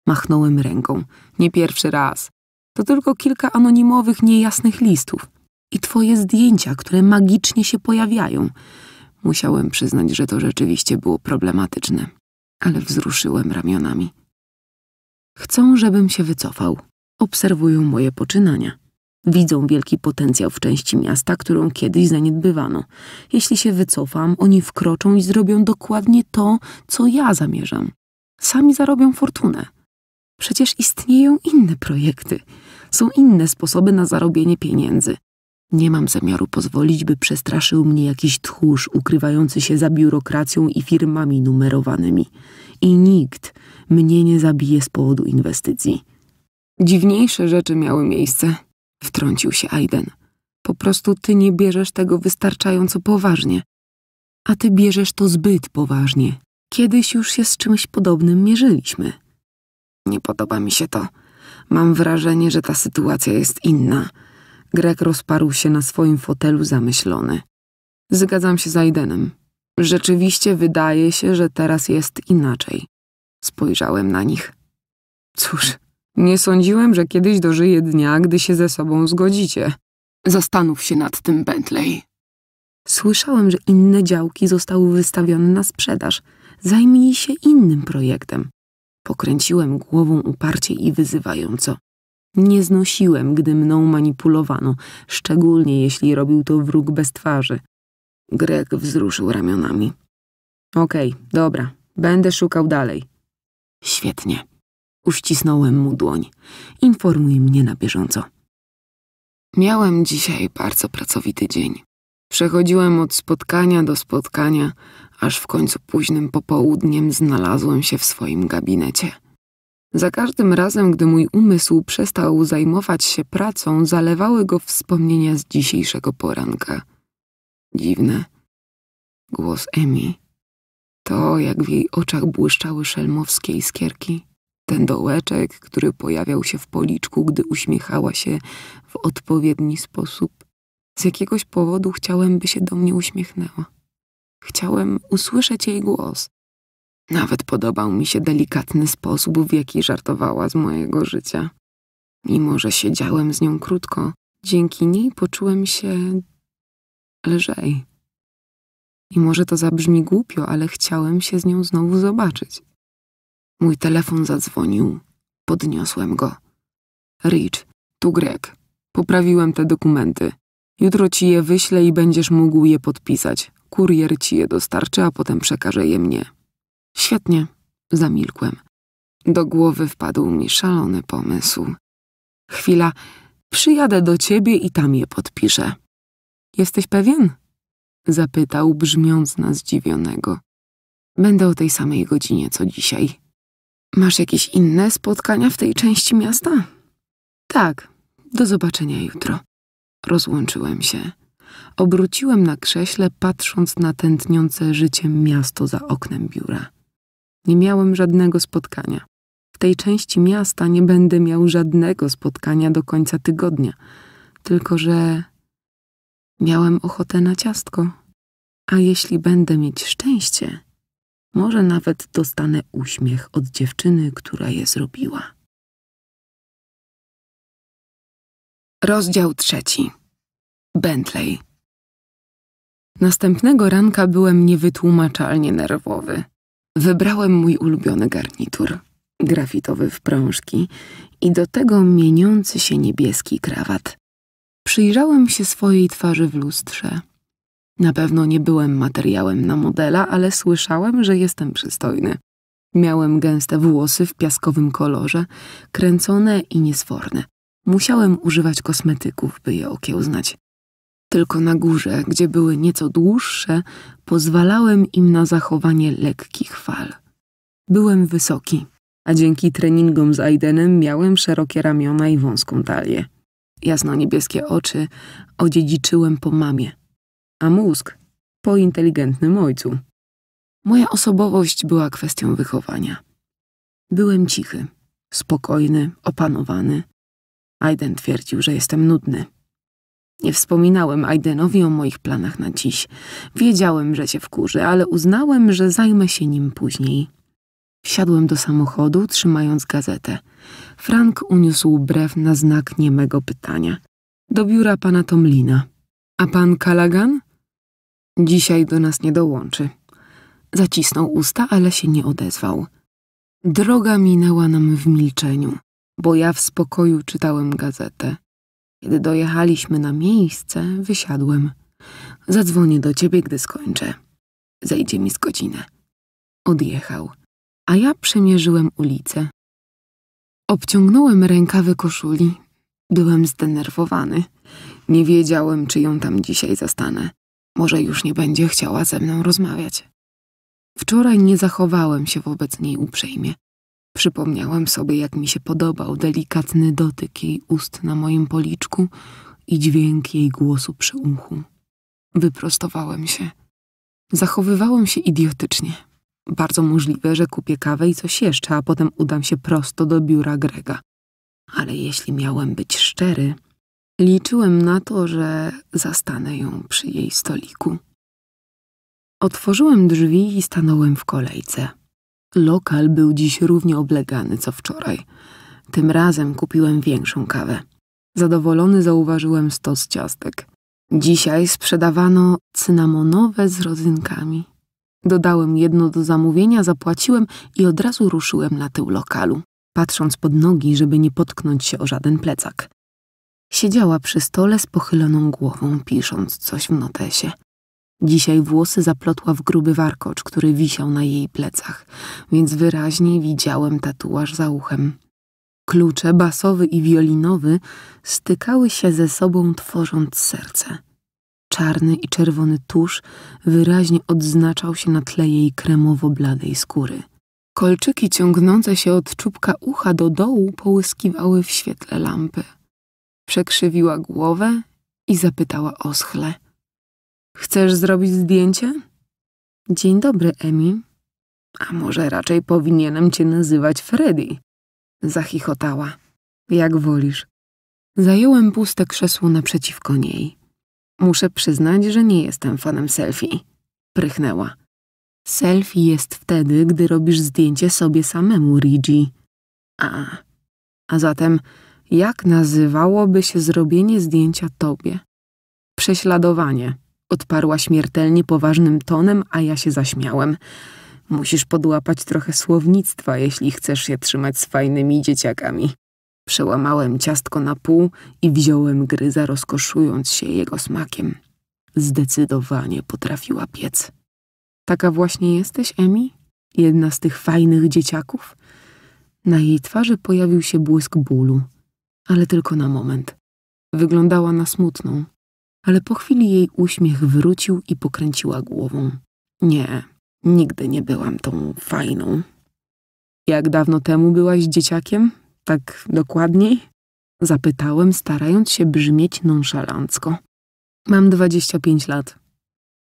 Machnąłem ręką. Nie pierwszy raz. To tylko kilka anonimowych, niejasnych listów. I twoje zdjęcia, które magicznie się pojawiają. Musiałem przyznać, że to rzeczywiście było problematyczne, ale wzruszyłem ramionami. Chcą, żebym się wycofał. Obserwują moje poczynania. Widzą wielki potencjał w części miasta, którą kiedyś zaniedbywano. Jeśli się wycofam, oni wkroczą i zrobią dokładnie to, co ja zamierzam. Sami zarobią fortunę. Przecież istnieją inne projekty, są inne sposoby na zarobienie pieniędzy. Nie mam zamiaru pozwolić, by przestraszył mnie jakiś tchórz ukrywający się za biurokracją i firmami numerowanymi. I nikt mnie nie zabije z powodu inwestycji. Dziwniejsze rzeczy miały miejsce wtrącił się Aiden. Po prostu ty nie bierzesz tego wystarczająco poważnie. A ty bierzesz to zbyt poważnie. Kiedyś już się z czymś podobnym mierzyliśmy. Nie podoba mi się to. Mam wrażenie, że ta sytuacja jest inna. Grek rozparł się na swoim fotelu zamyślony. Zgadzam się z Aidenem. Rzeczywiście wydaje się, że teraz jest inaczej. Spojrzałem na nich. Cóż, nie sądziłem, że kiedyś dożyję dnia, gdy się ze sobą zgodzicie. Zastanów się nad tym, Bentley. Słyszałem, że inne działki zostały wystawione na sprzedaż. Zajmij się innym projektem. Pokręciłem głową uparcie i wyzywająco. Nie znosiłem, gdy mną manipulowano, szczególnie jeśli robił to wróg bez twarzy. Greg wzruszył ramionami. Okej, okay, dobra, będę szukał dalej. Świetnie. Uścisnąłem mu dłoń. Informuj mnie na bieżąco. Miałem dzisiaj bardzo pracowity dzień. Przechodziłem od spotkania do spotkania, aż w końcu późnym popołudniem znalazłem się w swoim gabinecie. Za każdym razem, gdy mój umysł przestał zajmować się pracą, zalewały go wspomnienia z dzisiejszego poranka. Dziwne. Głos Emi. To, jak w jej oczach błyszczały szelmowskie iskierki ten dołeczek, który pojawiał się w policzku, gdy uśmiechała się w odpowiedni sposób. Z jakiegoś powodu chciałem, by się do mnie uśmiechnęła. Chciałem usłyszeć jej głos. Nawet podobał mi się delikatny sposób, w jaki żartowała z mojego życia. Mimo, że siedziałem z nią krótko, dzięki niej poczułem się lżej. I może to zabrzmi głupio, ale chciałem się z nią znowu zobaczyć. Mój telefon zadzwonił. Podniosłem go. Rich, tu Greg. Poprawiłem te dokumenty. Jutro ci je wyślę i będziesz mógł je podpisać. Kurier ci je dostarczy, a potem przekaże je mnie. Świetnie, zamilkłem. Do głowy wpadł mi szalony pomysł. Chwila, przyjadę do ciebie i tam je podpiszę. Jesteś pewien? Zapytał, brzmiąc na zdziwionego. Będę o tej samej godzinie co dzisiaj. Masz jakieś inne spotkania w tej części miasta? Tak, do zobaczenia jutro. Rozłączyłem się. Obróciłem na krześle, patrząc na tętniące życiem miasto za oknem biura. Nie miałem żadnego spotkania. W tej części miasta nie będę miał żadnego spotkania do końca tygodnia, tylko że miałem ochotę na ciastko. A jeśli będę mieć szczęście, może nawet dostanę uśmiech od dziewczyny, która je zrobiła. Rozdział trzeci. Bentley. Następnego ranka byłem niewytłumaczalnie nerwowy. Wybrałem mój ulubiony garnitur, grafitowy w prążki i do tego mieniący się niebieski krawat. Przyjrzałem się swojej twarzy w lustrze. Na pewno nie byłem materiałem na modela, ale słyszałem, że jestem przystojny. Miałem gęste włosy w piaskowym kolorze, kręcone i niesforne. Musiałem używać kosmetyków, by je okiełznać. Tylko na górze, gdzie były nieco dłuższe, pozwalałem im na zachowanie lekkich fal. Byłem wysoki, a dzięki treningom z Aidenem miałem szerokie ramiona i wąską talię. Jasno-niebieskie oczy odziedziczyłem po mamie – a mózg po inteligentnym ojcu. Moja osobowość była kwestią wychowania. Byłem cichy, spokojny, opanowany. Aiden twierdził, że jestem nudny. Nie wspominałem Aidenowi o moich planach na dziś. Wiedziałem, że się wkurzy, ale uznałem, że zajmę się nim później. Wsiadłem do samochodu, trzymając gazetę. Frank uniósł brew na znak niemego pytania. Do biura pana Tomlina. A pan Kalagan? Dzisiaj do nas nie dołączy. Zacisnął usta, ale się nie odezwał. Droga minęła nam w milczeniu, bo ja w spokoju czytałem gazetę. Kiedy dojechaliśmy na miejsce, wysiadłem. Zadzwonię do ciebie, gdy skończę. Zejdzie mi z godzinę. Odjechał, a ja przemierzyłem ulicę. Obciągnąłem rękawy koszuli. Byłem zdenerwowany. Nie wiedziałem, czy ją tam dzisiaj zastanę. Może już nie będzie chciała ze mną rozmawiać. Wczoraj nie zachowałem się wobec niej uprzejmie. Przypomniałem sobie, jak mi się podobał delikatny dotyk jej ust na moim policzku i dźwięk jej głosu przy uchu. Wyprostowałem się. Zachowywałem się idiotycznie. Bardzo możliwe, że kupię kawę i coś jeszcze, a potem udam się prosto do biura Grega. Ale jeśli miałem być szczery, Liczyłem na to, że zastanę ją przy jej stoliku. Otworzyłem drzwi i stanąłem w kolejce. Lokal był dziś równie oblegany co wczoraj. Tym razem kupiłem większą kawę. Zadowolony zauważyłem stos ciastek. Dzisiaj sprzedawano cynamonowe z rodzynkami. Dodałem jedno do zamówienia, zapłaciłem i od razu ruszyłem na tył lokalu, patrząc pod nogi, żeby nie potknąć się o żaden plecak. Siedziała przy stole z pochyloną głową, pisząc coś w notesie. Dzisiaj włosy zaplotła w gruby warkocz, który wisiał na jej plecach, więc wyraźnie widziałem tatuaż za uchem. Klucze basowy i wiolinowy stykały się ze sobą, tworząc serce. Czarny i czerwony tusz wyraźnie odznaczał się na tle jej kremowo-bladej skóry. Kolczyki ciągnące się od czubka ucha do dołu połyskiwały w świetle lampy. Przekrzywiła głowę i zapytała oschle. Chcesz zrobić zdjęcie? Dzień dobry, Emi. A może raczej powinienem cię nazywać Freddy? Zachichotała. Jak wolisz. Zająłem puste krzesło naprzeciwko niej. Muszę przyznać, że nie jestem fanem selfie. Prychnęła. Selfie jest wtedy, gdy robisz zdjęcie sobie samemu, Rigi. A, a zatem jak nazywałoby się zrobienie zdjęcia tobie? Prześladowanie, odparła śmiertelnie poważnym tonem, a ja się zaśmiałem. Musisz podłapać trochę słownictwa, jeśli chcesz się trzymać z fajnymi dzieciakami. Przełamałem ciastko na pół i wziąłem gryza, rozkoszując się jego smakiem. Zdecydowanie potrafiła piec. Taka właśnie jesteś, Emi? Jedna z tych fajnych dzieciaków? Na jej twarzy pojawił się błysk bólu ale tylko na moment. Wyglądała na smutną, ale po chwili jej uśmiech wrócił i pokręciła głową. Nie, nigdy nie byłam tą fajną. Jak dawno temu byłaś dzieciakiem? Tak dokładniej? Zapytałem, starając się brzmieć nonszalancko. Mam dwadzieścia pięć lat.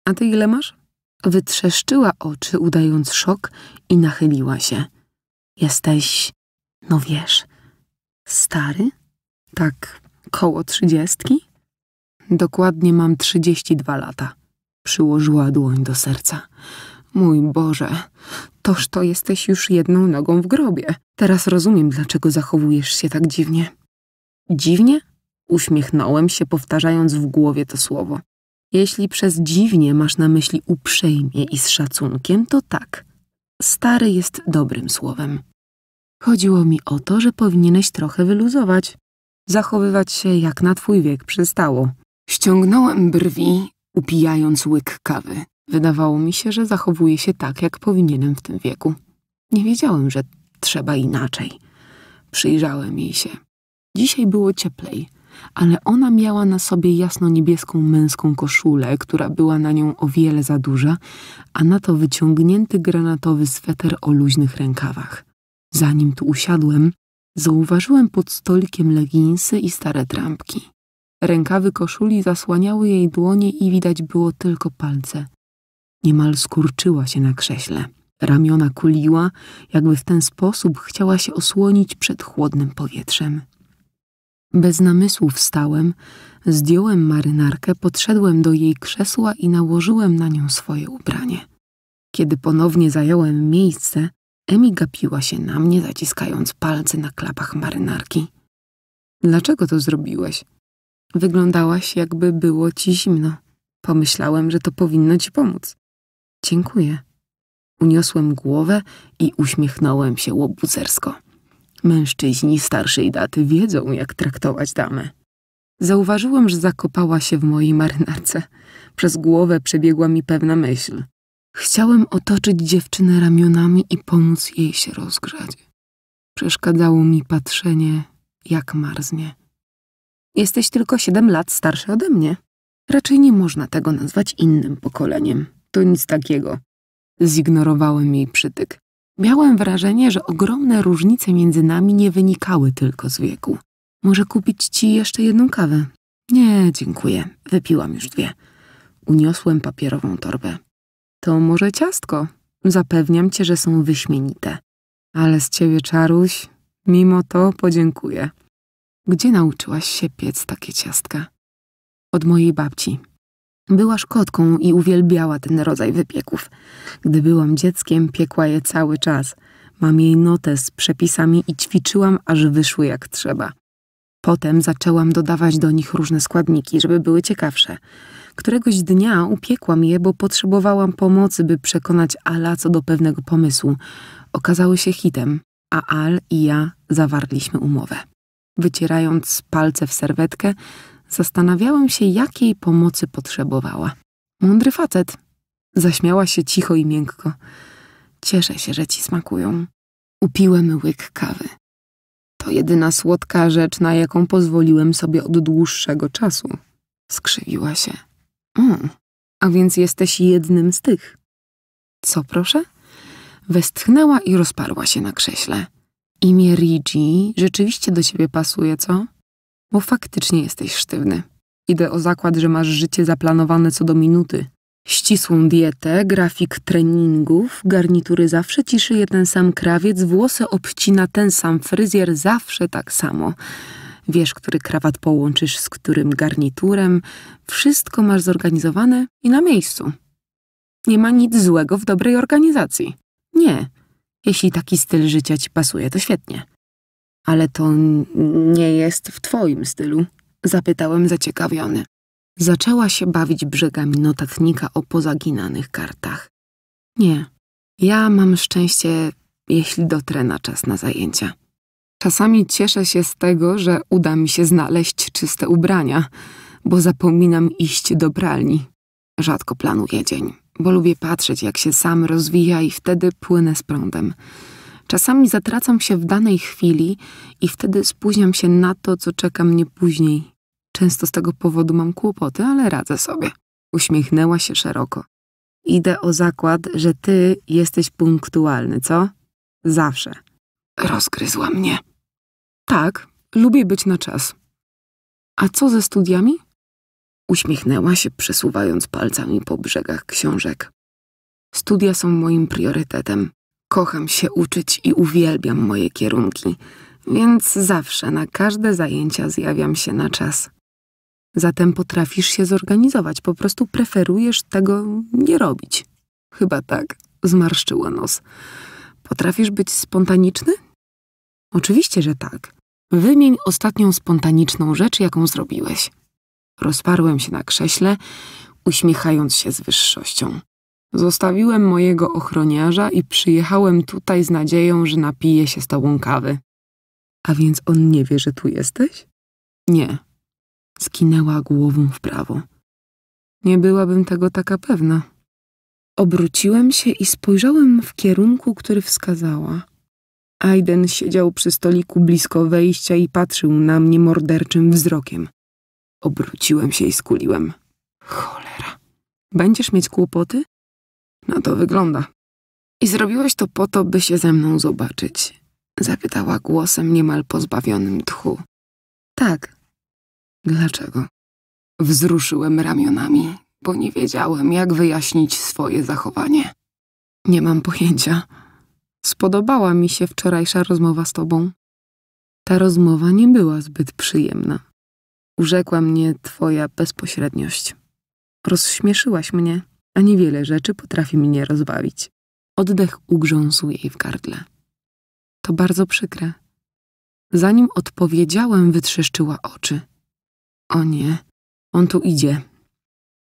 A ty ile masz? Wytrzeszczyła oczy, udając szok i nachyliła się. Jesteś, no wiesz, stary? Tak, koło trzydziestki? Dokładnie mam trzydzieści dwa lata. Przyłożyła dłoń do serca. Mój Boże, toż to jesteś już jedną nogą w grobie. Teraz rozumiem, dlaczego zachowujesz się tak dziwnie. Dziwnie? Uśmiechnąłem się, powtarzając w głowie to słowo. Jeśli przez dziwnie masz na myśli uprzejmie i z szacunkiem, to tak. Stary jest dobrym słowem. Chodziło mi o to, że powinieneś trochę wyluzować zachowywać się jak na twój wiek przystało. Ściągnąłem brwi, upijając łyk kawy. Wydawało mi się, że zachowuję się tak, jak powinienem w tym wieku. Nie wiedziałem, że trzeba inaczej. Przyjrzałem jej się. Dzisiaj było cieplej, ale ona miała na sobie jasno-niebieską męską koszulę, która była na nią o wiele za duża, a na to wyciągnięty granatowy sweter o luźnych rękawach. Zanim tu usiadłem, Zauważyłem pod stolikiem leginsy i stare trampki. Rękawy koszuli zasłaniały jej dłonie i widać było tylko palce. Niemal skurczyła się na krześle. Ramiona kuliła, jakby w ten sposób chciała się osłonić przed chłodnym powietrzem. Bez namysłu wstałem, zdjąłem marynarkę, podszedłem do jej krzesła i nałożyłem na nią swoje ubranie. Kiedy ponownie zająłem miejsce, Emi gapiła się na mnie, zaciskając palce na klapach marynarki. Dlaczego to zrobiłeś? Wyglądałaś, jakby było ci zimno. Pomyślałem, że to powinno ci pomóc. Dziękuję. Uniosłem głowę i uśmiechnąłem się łobuzersko. Mężczyźni starszej daty wiedzą, jak traktować damę. Zauważyłem, że zakopała się w mojej marynarce. Przez głowę przebiegła mi pewna myśl. Chciałem otoczyć dziewczynę ramionami i pomóc jej się rozgrzać. Przeszkadzało mi patrzenie, jak marznie. Jesteś tylko siedem lat starszy ode mnie. Raczej nie można tego nazwać innym pokoleniem. To nic takiego. Zignorowałem jej przytyk. Miałem wrażenie, że ogromne różnice między nami nie wynikały tylko z wieku. Może kupić ci jeszcze jedną kawę? Nie, dziękuję. Wypiłam już dwie. Uniosłem papierową torbę. To może ciastko. Zapewniam cię, że są wyśmienite. Ale z ciebie, czaruś, mimo to podziękuję. Gdzie nauczyłaś się piec takie ciastka? Od mojej babci. Była szkotką i uwielbiała ten rodzaj wypieków. Gdy byłam dzieckiem, piekła je cały czas. Mam jej notę z przepisami i ćwiczyłam, aż wyszły jak trzeba. Potem zaczęłam dodawać do nich różne składniki, żeby były ciekawsze. Któregoś dnia upiekłam je, bo potrzebowałam pomocy, by przekonać Ala co do pewnego pomysłu. Okazały się hitem, a Al i ja zawarliśmy umowę. Wycierając palce w serwetkę, zastanawiałam się, jakiej pomocy potrzebowała. Mądry facet. Zaśmiała się cicho i miękko. Cieszę się, że ci smakują. Upiłem łyk kawy. To jedyna słodka rzecz, na jaką pozwoliłem sobie od dłuższego czasu. Skrzywiła się. Mm. a więc jesteś jednym z tych. Co proszę? Westchnęła i rozparła się na krześle. Imię Rigi rzeczywiście do ciebie pasuje, co? Bo faktycznie jesteś sztywny. Idę o zakład, że masz życie zaplanowane co do minuty. Ścisłą dietę, grafik treningów, garnitury zawsze ci szyje ten sam krawiec, włosy obcina ten sam fryzjer, zawsze tak samo. Wiesz, który krawat połączysz z którym garniturem, wszystko masz zorganizowane i na miejscu. Nie ma nic złego w dobrej organizacji. Nie. Jeśli taki styl życia ci pasuje, to świetnie. Ale to nie jest w twoim stylu, zapytałem zaciekawiony. Zaczęła się bawić brzegami notatnika o pozaginanych kartach. Nie. Ja mam szczęście, jeśli dotrę na czas na zajęcia. Czasami cieszę się z tego, że uda mi się znaleźć czyste ubrania, bo zapominam iść do pralni. Rzadko planuję dzień, bo lubię patrzeć, jak się sam rozwija i wtedy płynę z prądem. Czasami zatracam się w danej chwili i wtedy spóźniam się na to, co czeka mnie później. Często z tego powodu mam kłopoty, ale radzę sobie. Uśmiechnęła się szeroko. Idę o zakład, że ty jesteś punktualny, co? Zawsze. Rozgryzła mnie. Tak, lubię być na czas. A co ze studiami? Uśmiechnęła się, przesuwając palcami po brzegach książek. Studia są moim priorytetem. Kocham się uczyć i uwielbiam moje kierunki, więc zawsze na każde zajęcia zjawiam się na czas. Zatem potrafisz się zorganizować, po prostu preferujesz tego nie robić. Chyba tak, zmarszczyła nos. Potrafisz być spontaniczny? Oczywiście, że tak. Wymień ostatnią spontaniczną rzecz, jaką zrobiłeś. Rozparłem się na krześle, uśmiechając się z wyższością. Zostawiłem mojego ochroniarza i przyjechałem tutaj z nadzieją, że napije się z tobą kawy. A więc on nie wie, że tu jesteś? Nie. Skinęła głową w prawo. Nie byłabym tego taka pewna. Obróciłem się i spojrzałem w kierunku, który wskazała. Aiden siedział przy stoliku blisko wejścia i patrzył na mnie morderczym wzrokiem. Obróciłem się i skuliłem. Cholera. Będziesz mieć kłopoty? No to wygląda. I zrobiłeś to po to, by się ze mną zobaczyć. Zapytała głosem niemal pozbawionym tchu. Tak. Dlaczego? Wzruszyłem ramionami, bo nie wiedziałem, jak wyjaśnić swoje zachowanie. Nie mam pojęcia. Spodobała mi się wczorajsza rozmowa z tobą. Ta rozmowa nie była zbyt przyjemna. Urzekła mnie twoja bezpośredniość. Rozśmieszyłaś mnie, a niewiele rzeczy potrafi mnie rozbawić. Oddech ugrzązł jej w gardle. To bardzo przykre. Zanim odpowiedziałem, wytrzeszczyła oczy. O nie, on tu idzie,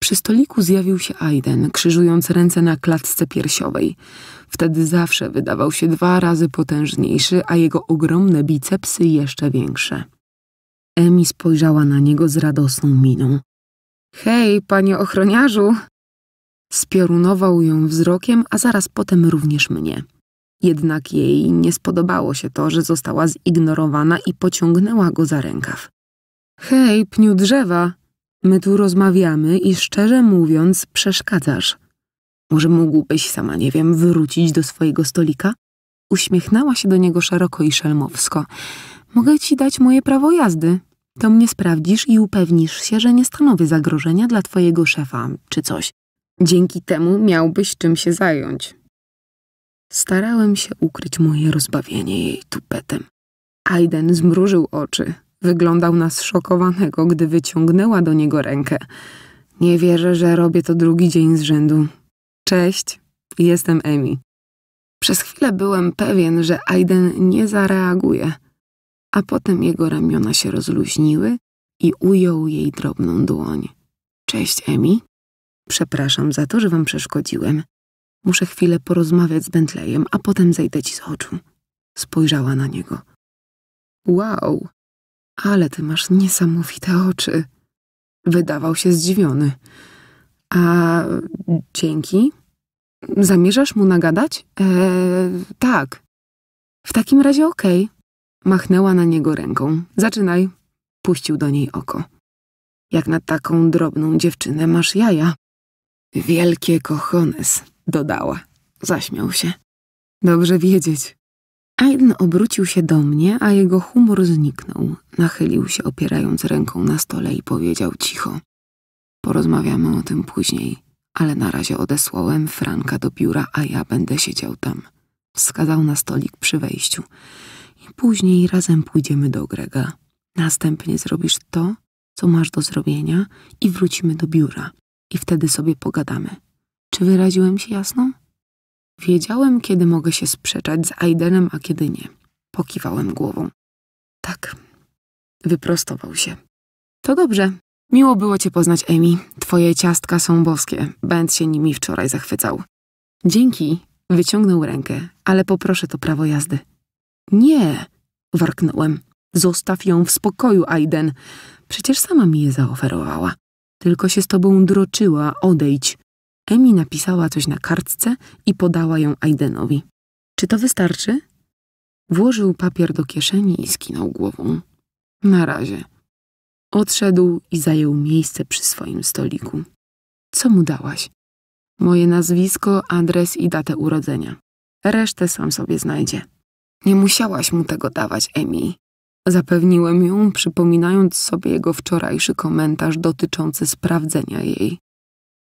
przy stoliku zjawił się Aiden, krzyżując ręce na klatce piersiowej. Wtedy zawsze wydawał się dwa razy potężniejszy, a jego ogromne bicepsy jeszcze większe. Emi spojrzała na niego z radosną miną. Hej, panie ochroniarzu! Spiorunował ją wzrokiem, a zaraz potem również mnie. Jednak jej nie spodobało się to, że została zignorowana i pociągnęła go za rękaw. Hej, pniu drzewa! My tu rozmawiamy i szczerze mówiąc przeszkadzasz. Może mógłbyś sama, nie wiem, wrócić do swojego stolika? Uśmiechnęła się do niego szeroko i szelmowsko. Mogę ci dać moje prawo jazdy. To mnie sprawdzisz i upewnisz się, że nie stanowi zagrożenia dla twojego szefa czy coś. Dzięki temu miałbyś czym się zająć. Starałem się ukryć moje rozbawienie jej tupetem. Aiden zmrużył oczy, Wyglądał na zszokowanego, gdy wyciągnęła do niego rękę. Nie wierzę, że robię to drugi dzień z rzędu. Cześć, jestem Emi. Przez chwilę byłem pewien, że Aiden nie zareaguje, a potem jego ramiona się rozluźniły i ujął jej drobną dłoń. Cześć, Emi. Przepraszam za to, że wam przeszkodziłem. Muszę chwilę porozmawiać z Bentleyem, a potem zejdę ci z oczu. Spojrzała na niego. Wow, ale ty masz niesamowite oczy. Wydawał się zdziwiony. A dzięki? Zamierzasz mu nagadać? Eee, tak. W takim razie okej. Okay. Machnęła na niego ręką. Zaczynaj. Puścił do niej oko. Jak na taką drobną dziewczynę masz jaja. Wielkie kochones, dodała. Zaśmiał się. Dobrze wiedzieć, Aiden obrócił się do mnie, a jego humor zniknął. Nachylił się opierając ręką na stole i powiedział cicho. Porozmawiamy o tym później, ale na razie odesłałem Franka do biura, a ja będę siedział tam. Wskazał na stolik przy wejściu. I później razem pójdziemy do Grega. Następnie zrobisz to, co masz do zrobienia i wrócimy do biura. I wtedy sobie pogadamy. Czy wyraziłem się jasno? Wiedziałem, kiedy mogę się sprzeczać z Aidenem, a kiedy nie. Pokiwałem głową. Tak. Wyprostował się. To dobrze. Miło było cię poznać, Amy. Twoje ciastka są boskie. Będ się nimi wczoraj zachwycał. Dzięki. Wyciągnął rękę, ale poproszę to prawo jazdy. Nie, warknąłem. Zostaw ją w spokoju, Aiden. Przecież sama mi je zaoferowała. Tylko się z tobą droczyła, odejdź. Emi napisała coś na kartce i podała ją Aidenowi. Czy to wystarczy? Włożył papier do kieszeni i skinął głową. Na razie. Odszedł i zajął miejsce przy swoim stoliku. Co mu dałaś? Moje nazwisko, adres i datę urodzenia. Resztę sam sobie znajdzie. Nie musiałaś mu tego dawać, Emi. Zapewniłem ją, przypominając sobie jego wczorajszy komentarz dotyczący sprawdzenia jej.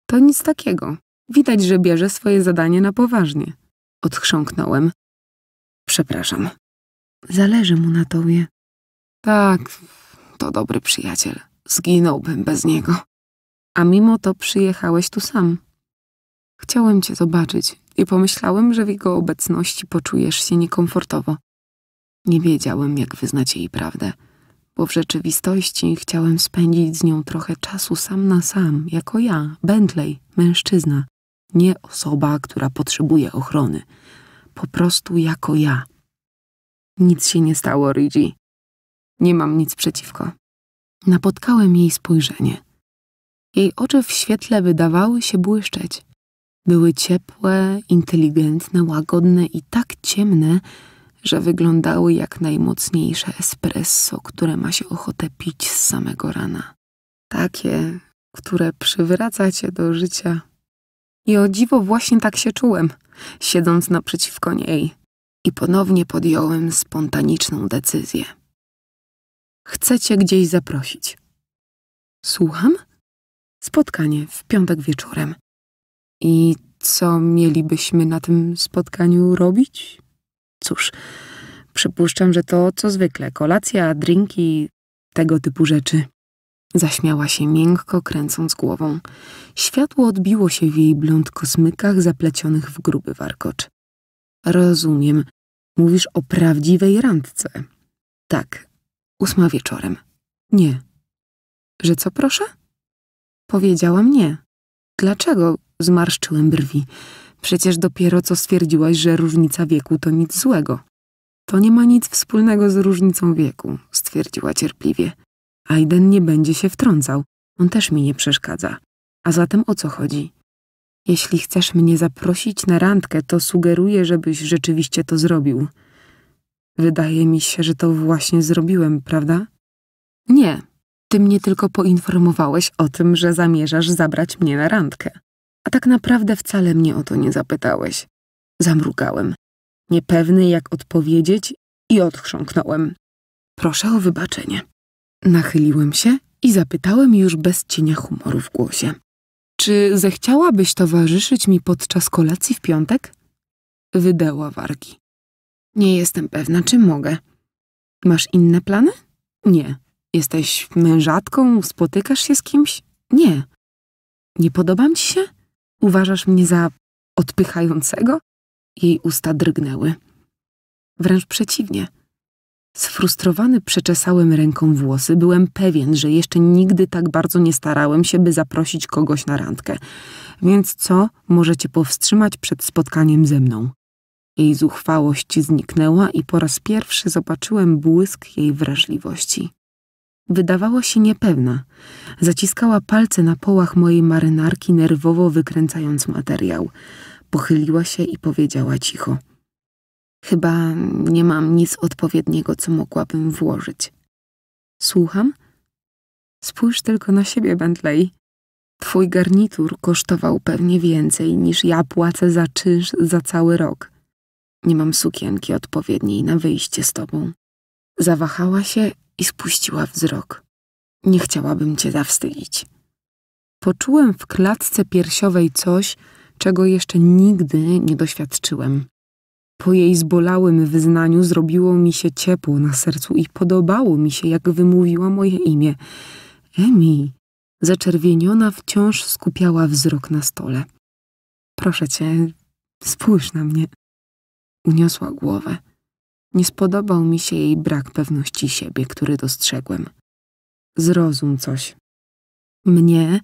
To nic takiego. Widać, że bierze swoje zadanie na poważnie. Odchrząknąłem. Przepraszam. Zależy mu na tobie. Tak, to dobry przyjaciel. Zginąłbym bez niego. A mimo to przyjechałeś tu sam. Chciałem cię zobaczyć i pomyślałem, że w jego obecności poczujesz się niekomfortowo. Nie wiedziałem, jak wyznać jej prawdę bo w rzeczywistości chciałem spędzić z nią trochę czasu sam na sam, jako ja, Bentley, mężczyzna, nie osoba, która potrzebuje ochrony, po prostu jako ja. Nic się nie stało, Rydzi. Nie mam nic przeciwko. Napotkałem jej spojrzenie. Jej oczy w świetle wydawały się błyszczeć. Były ciepłe, inteligentne, łagodne i tak ciemne, że wyglądały jak najmocniejsze espresso, które ma się ochotę pić z samego rana. Takie, które przywraca cię do życia. I o dziwo właśnie tak się czułem, siedząc naprzeciwko niej. I ponownie podjąłem spontaniczną decyzję. Chcę cię gdzieś zaprosić. Słucham? Spotkanie w piątek wieczorem. I co mielibyśmy na tym spotkaniu robić? Cóż, przypuszczam, że to co zwykle kolacja, drinki, tego typu rzeczy. Zaśmiała się miękko, kręcąc głową. Światło odbiło się w jej blond kosmykach zaplecionych w gruby warkocz. Rozumiem. Mówisz o prawdziwej randce. Tak. Ósma wieczorem. Nie. Że co, proszę? Powiedziałam nie. Dlaczego? Zmarszczyłem brwi. Przecież dopiero co stwierdziłaś, że różnica wieku to nic złego. To nie ma nic wspólnego z różnicą wieku, stwierdziła cierpliwie. Aiden nie będzie się wtrącał, on też mi nie przeszkadza. A zatem o co chodzi? Jeśli chcesz mnie zaprosić na randkę, to sugeruję, żebyś rzeczywiście to zrobił. Wydaje mi się, że to właśnie zrobiłem, prawda? Nie, ty mnie tylko poinformowałeś o tym, że zamierzasz zabrać mnie na randkę. A tak naprawdę wcale mnie o to nie zapytałeś. Zamrugałem, niepewny jak odpowiedzieć i odchrząknąłem. Proszę o wybaczenie. Nachyliłem się i zapytałem już bez cienia humoru w głosie. Czy zechciałabyś towarzyszyć mi podczas kolacji w piątek? Wydeła wargi. Nie jestem pewna, czy mogę. Masz inne plany? Nie. Jesteś mężatką? Spotykasz się z kimś? Nie. Nie podobam ci się? Uważasz mnie za odpychającego? Jej usta drgnęły. Wręcz przeciwnie. Sfrustrowany przeczesałem ręką włosy, byłem pewien, że jeszcze nigdy tak bardzo nie starałem się, by zaprosić kogoś na randkę. Więc co możecie powstrzymać przed spotkaniem ze mną? Jej zuchwałość zniknęła i po raz pierwszy zobaczyłem błysk jej wrażliwości. Wydawała się niepewna. Zaciskała palce na połach mojej marynarki, nerwowo wykręcając materiał. Pochyliła się i powiedziała cicho. Chyba nie mam nic odpowiedniego, co mogłabym włożyć. Słucham? Spójrz tylko na siebie, Bentley. Twój garnitur kosztował pewnie więcej niż ja płacę za czynsz za cały rok. Nie mam sukienki odpowiedniej na wyjście z tobą. Zawahała się i spuściła wzrok. Nie chciałabym cię zawstydzić. Poczułem w klatce piersiowej coś, czego jeszcze nigdy nie doświadczyłem. Po jej zbolałym wyznaniu zrobiło mi się ciepło na sercu i podobało mi się, jak wymówiła moje imię. Emi, zaczerwieniona, wciąż skupiała wzrok na stole. Proszę cię, spójrz na mnie. Uniosła głowę. Nie spodobał mi się jej brak pewności siebie, który dostrzegłem. Zrozum coś. Mnie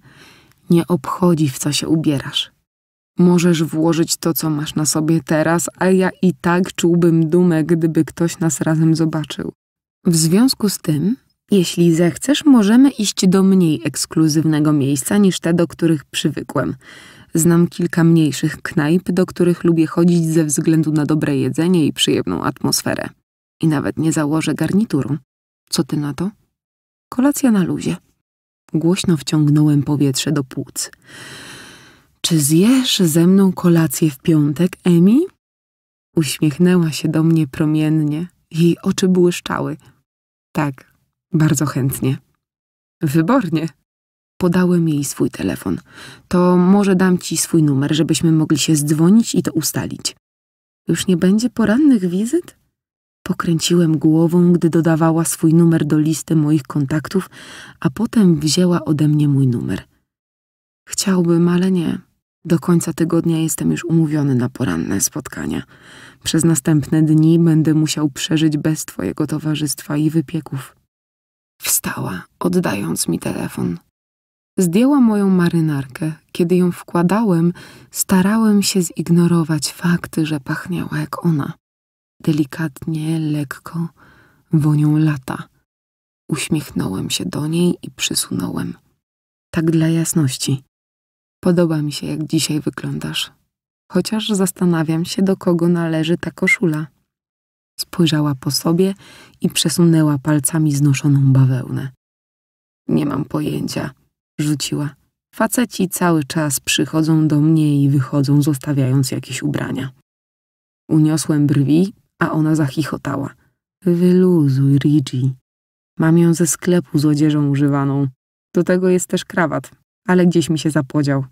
nie obchodzi, w co się ubierasz. Możesz włożyć to, co masz na sobie teraz, a ja i tak czułbym dumę, gdyby ktoś nas razem zobaczył. W związku z tym, jeśli zechcesz, możemy iść do mniej ekskluzywnego miejsca niż te, do których przywykłem. Znam kilka mniejszych knajp, do których lubię chodzić ze względu na dobre jedzenie i przyjemną atmosferę. I nawet nie założę garnituru. Co ty na to? Kolacja na luzie. Głośno wciągnąłem powietrze do płuc. Czy zjesz ze mną kolację w piątek, Emi? Uśmiechnęła się do mnie promiennie. Jej oczy błyszczały. Tak, bardzo chętnie. Wybornie, podałem jej swój telefon. To może dam ci swój numer, żebyśmy mogli się zdzwonić i to ustalić. Już nie będzie porannych wizyt? Pokręciłem głową, gdy dodawała swój numer do listy moich kontaktów, a potem wzięła ode mnie mój numer. Chciałbym, ale nie. Do końca tygodnia jestem już umówiony na poranne spotkania. Przez następne dni będę musiał przeżyć bez twojego towarzystwa i wypieków. Wstała, oddając mi telefon. Zdjęła moją marynarkę. Kiedy ją wkładałem, starałem się zignorować fakt, że pachniała jak ona. Delikatnie, lekko, wonią lata. Uśmiechnąłem się do niej i przysunąłem. Tak dla jasności. Podoba mi się, jak dzisiaj wyglądasz. Chociaż zastanawiam się, do kogo należy ta koszula. Spojrzała po sobie i przesunęła palcami znoszoną bawełnę. Nie mam pojęcia rzuciła. Faceci cały czas przychodzą do mnie i wychodzą, zostawiając jakieś ubrania. Uniosłem brwi, a ona zachichotała. Wyluzuj, Rigi. Mam ją ze sklepu z odzieżą używaną. Do tego jest też krawat, ale gdzieś mi się zapodział.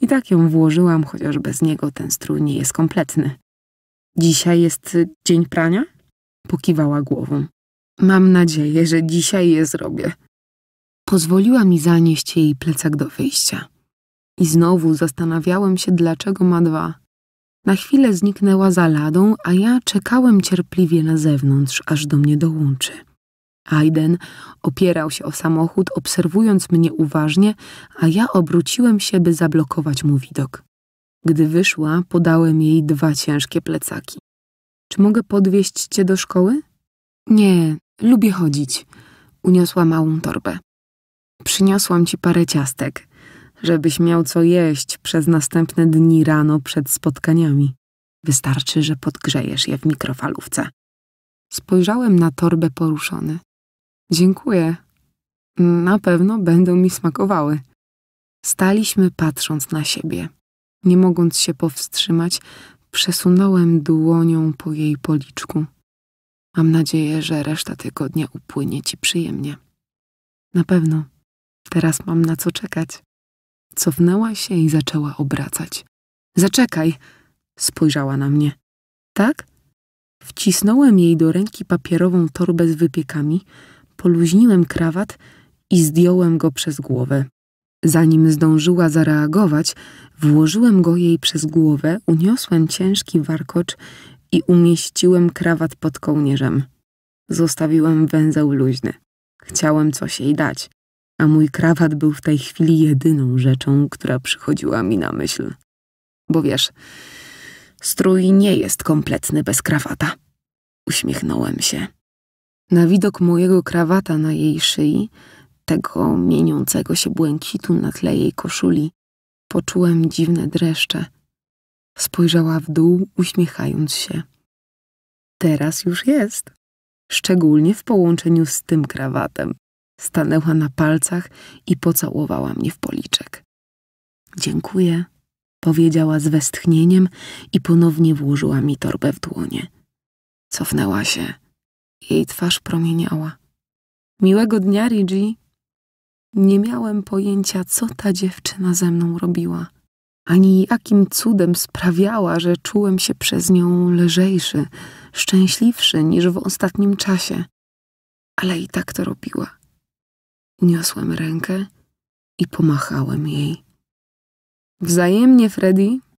I tak ją włożyłam, chociaż bez niego ten strój nie jest kompletny. Dzisiaj jest y, dzień prania? Pokiwała głową. Mam nadzieję, że dzisiaj je zrobię pozwoliła mi zanieść jej plecak do wyjścia. I znowu zastanawiałem się, dlaczego ma dwa. Na chwilę zniknęła za ladą, a ja czekałem cierpliwie na zewnątrz, aż do mnie dołączy. Aiden opierał się o samochód, obserwując mnie uważnie, a ja obróciłem się, by zablokować mu widok. Gdy wyszła, podałem jej dwa ciężkie plecaki. Czy mogę podwieźć cię do szkoły? Nie, lubię chodzić. Uniosła małą torbę. Przyniosłam ci parę ciastek, żebyś miał co jeść przez następne dni rano przed spotkaniami. Wystarczy, że podgrzejesz je w mikrofalówce. Spojrzałem na torbę poruszony. Dziękuję. Na pewno będą mi smakowały. Staliśmy patrząc na siebie. Nie mogąc się powstrzymać, przesunąłem dłonią po jej policzku. Mam nadzieję, że reszta tygodnia upłynie ci przyjemnie. Na pewno. Teraz mam na co czekać. Cofnęła się i zaczęła obracać. Zaczekaj! Spojrzała na mnie. Tak? Wcisnąłem jej do ręki papierową torbę z wypiekami, poluźniłem krawat i zdjąłem go przez głowę. Zanim zdążyła zareagować, włożyłem go jej przez głowę, uniosłem ciężki warkocz i umieściłem krawat pod kołnierzem. Zostawiłem węzeł luźny. Chciałem coś jej dać, a mój krawat był w tej chwili jedyną rzeczą, która przychodziła mi na myśl. Bo wiesz, strój nie jest kompletny bez krawata. Uśmiechnąłem się. Na widok mojego krawata na jej szyi, tego mieniącego się błękitu na tle jej koszuli, poczułem dziwne dreszcze. Spojrzała w dół, uśmiechając się. Teraz już jest, szczególnie w połączeniu z tym krawatem. Stanęła na palcach i pocałowała mnie w policzek. Dziękuję, powiedziała z westchnieniem i ponownie włożyła mi torbę w dłonie. Cofnęła się. Jej twarz promieniała. Miłego dnia, Rigi. Nie miałem pojęcia, co ta dziewczyna ze mną robiła, ani jakim cudem sprawiała, że czułem się przez nią lżejszy, szczęśliwszy niż w ostatnim czasie. Ale i tak to robiła. Uniosłem rękę i pomachałem jej. Wzajemnie, Freddy,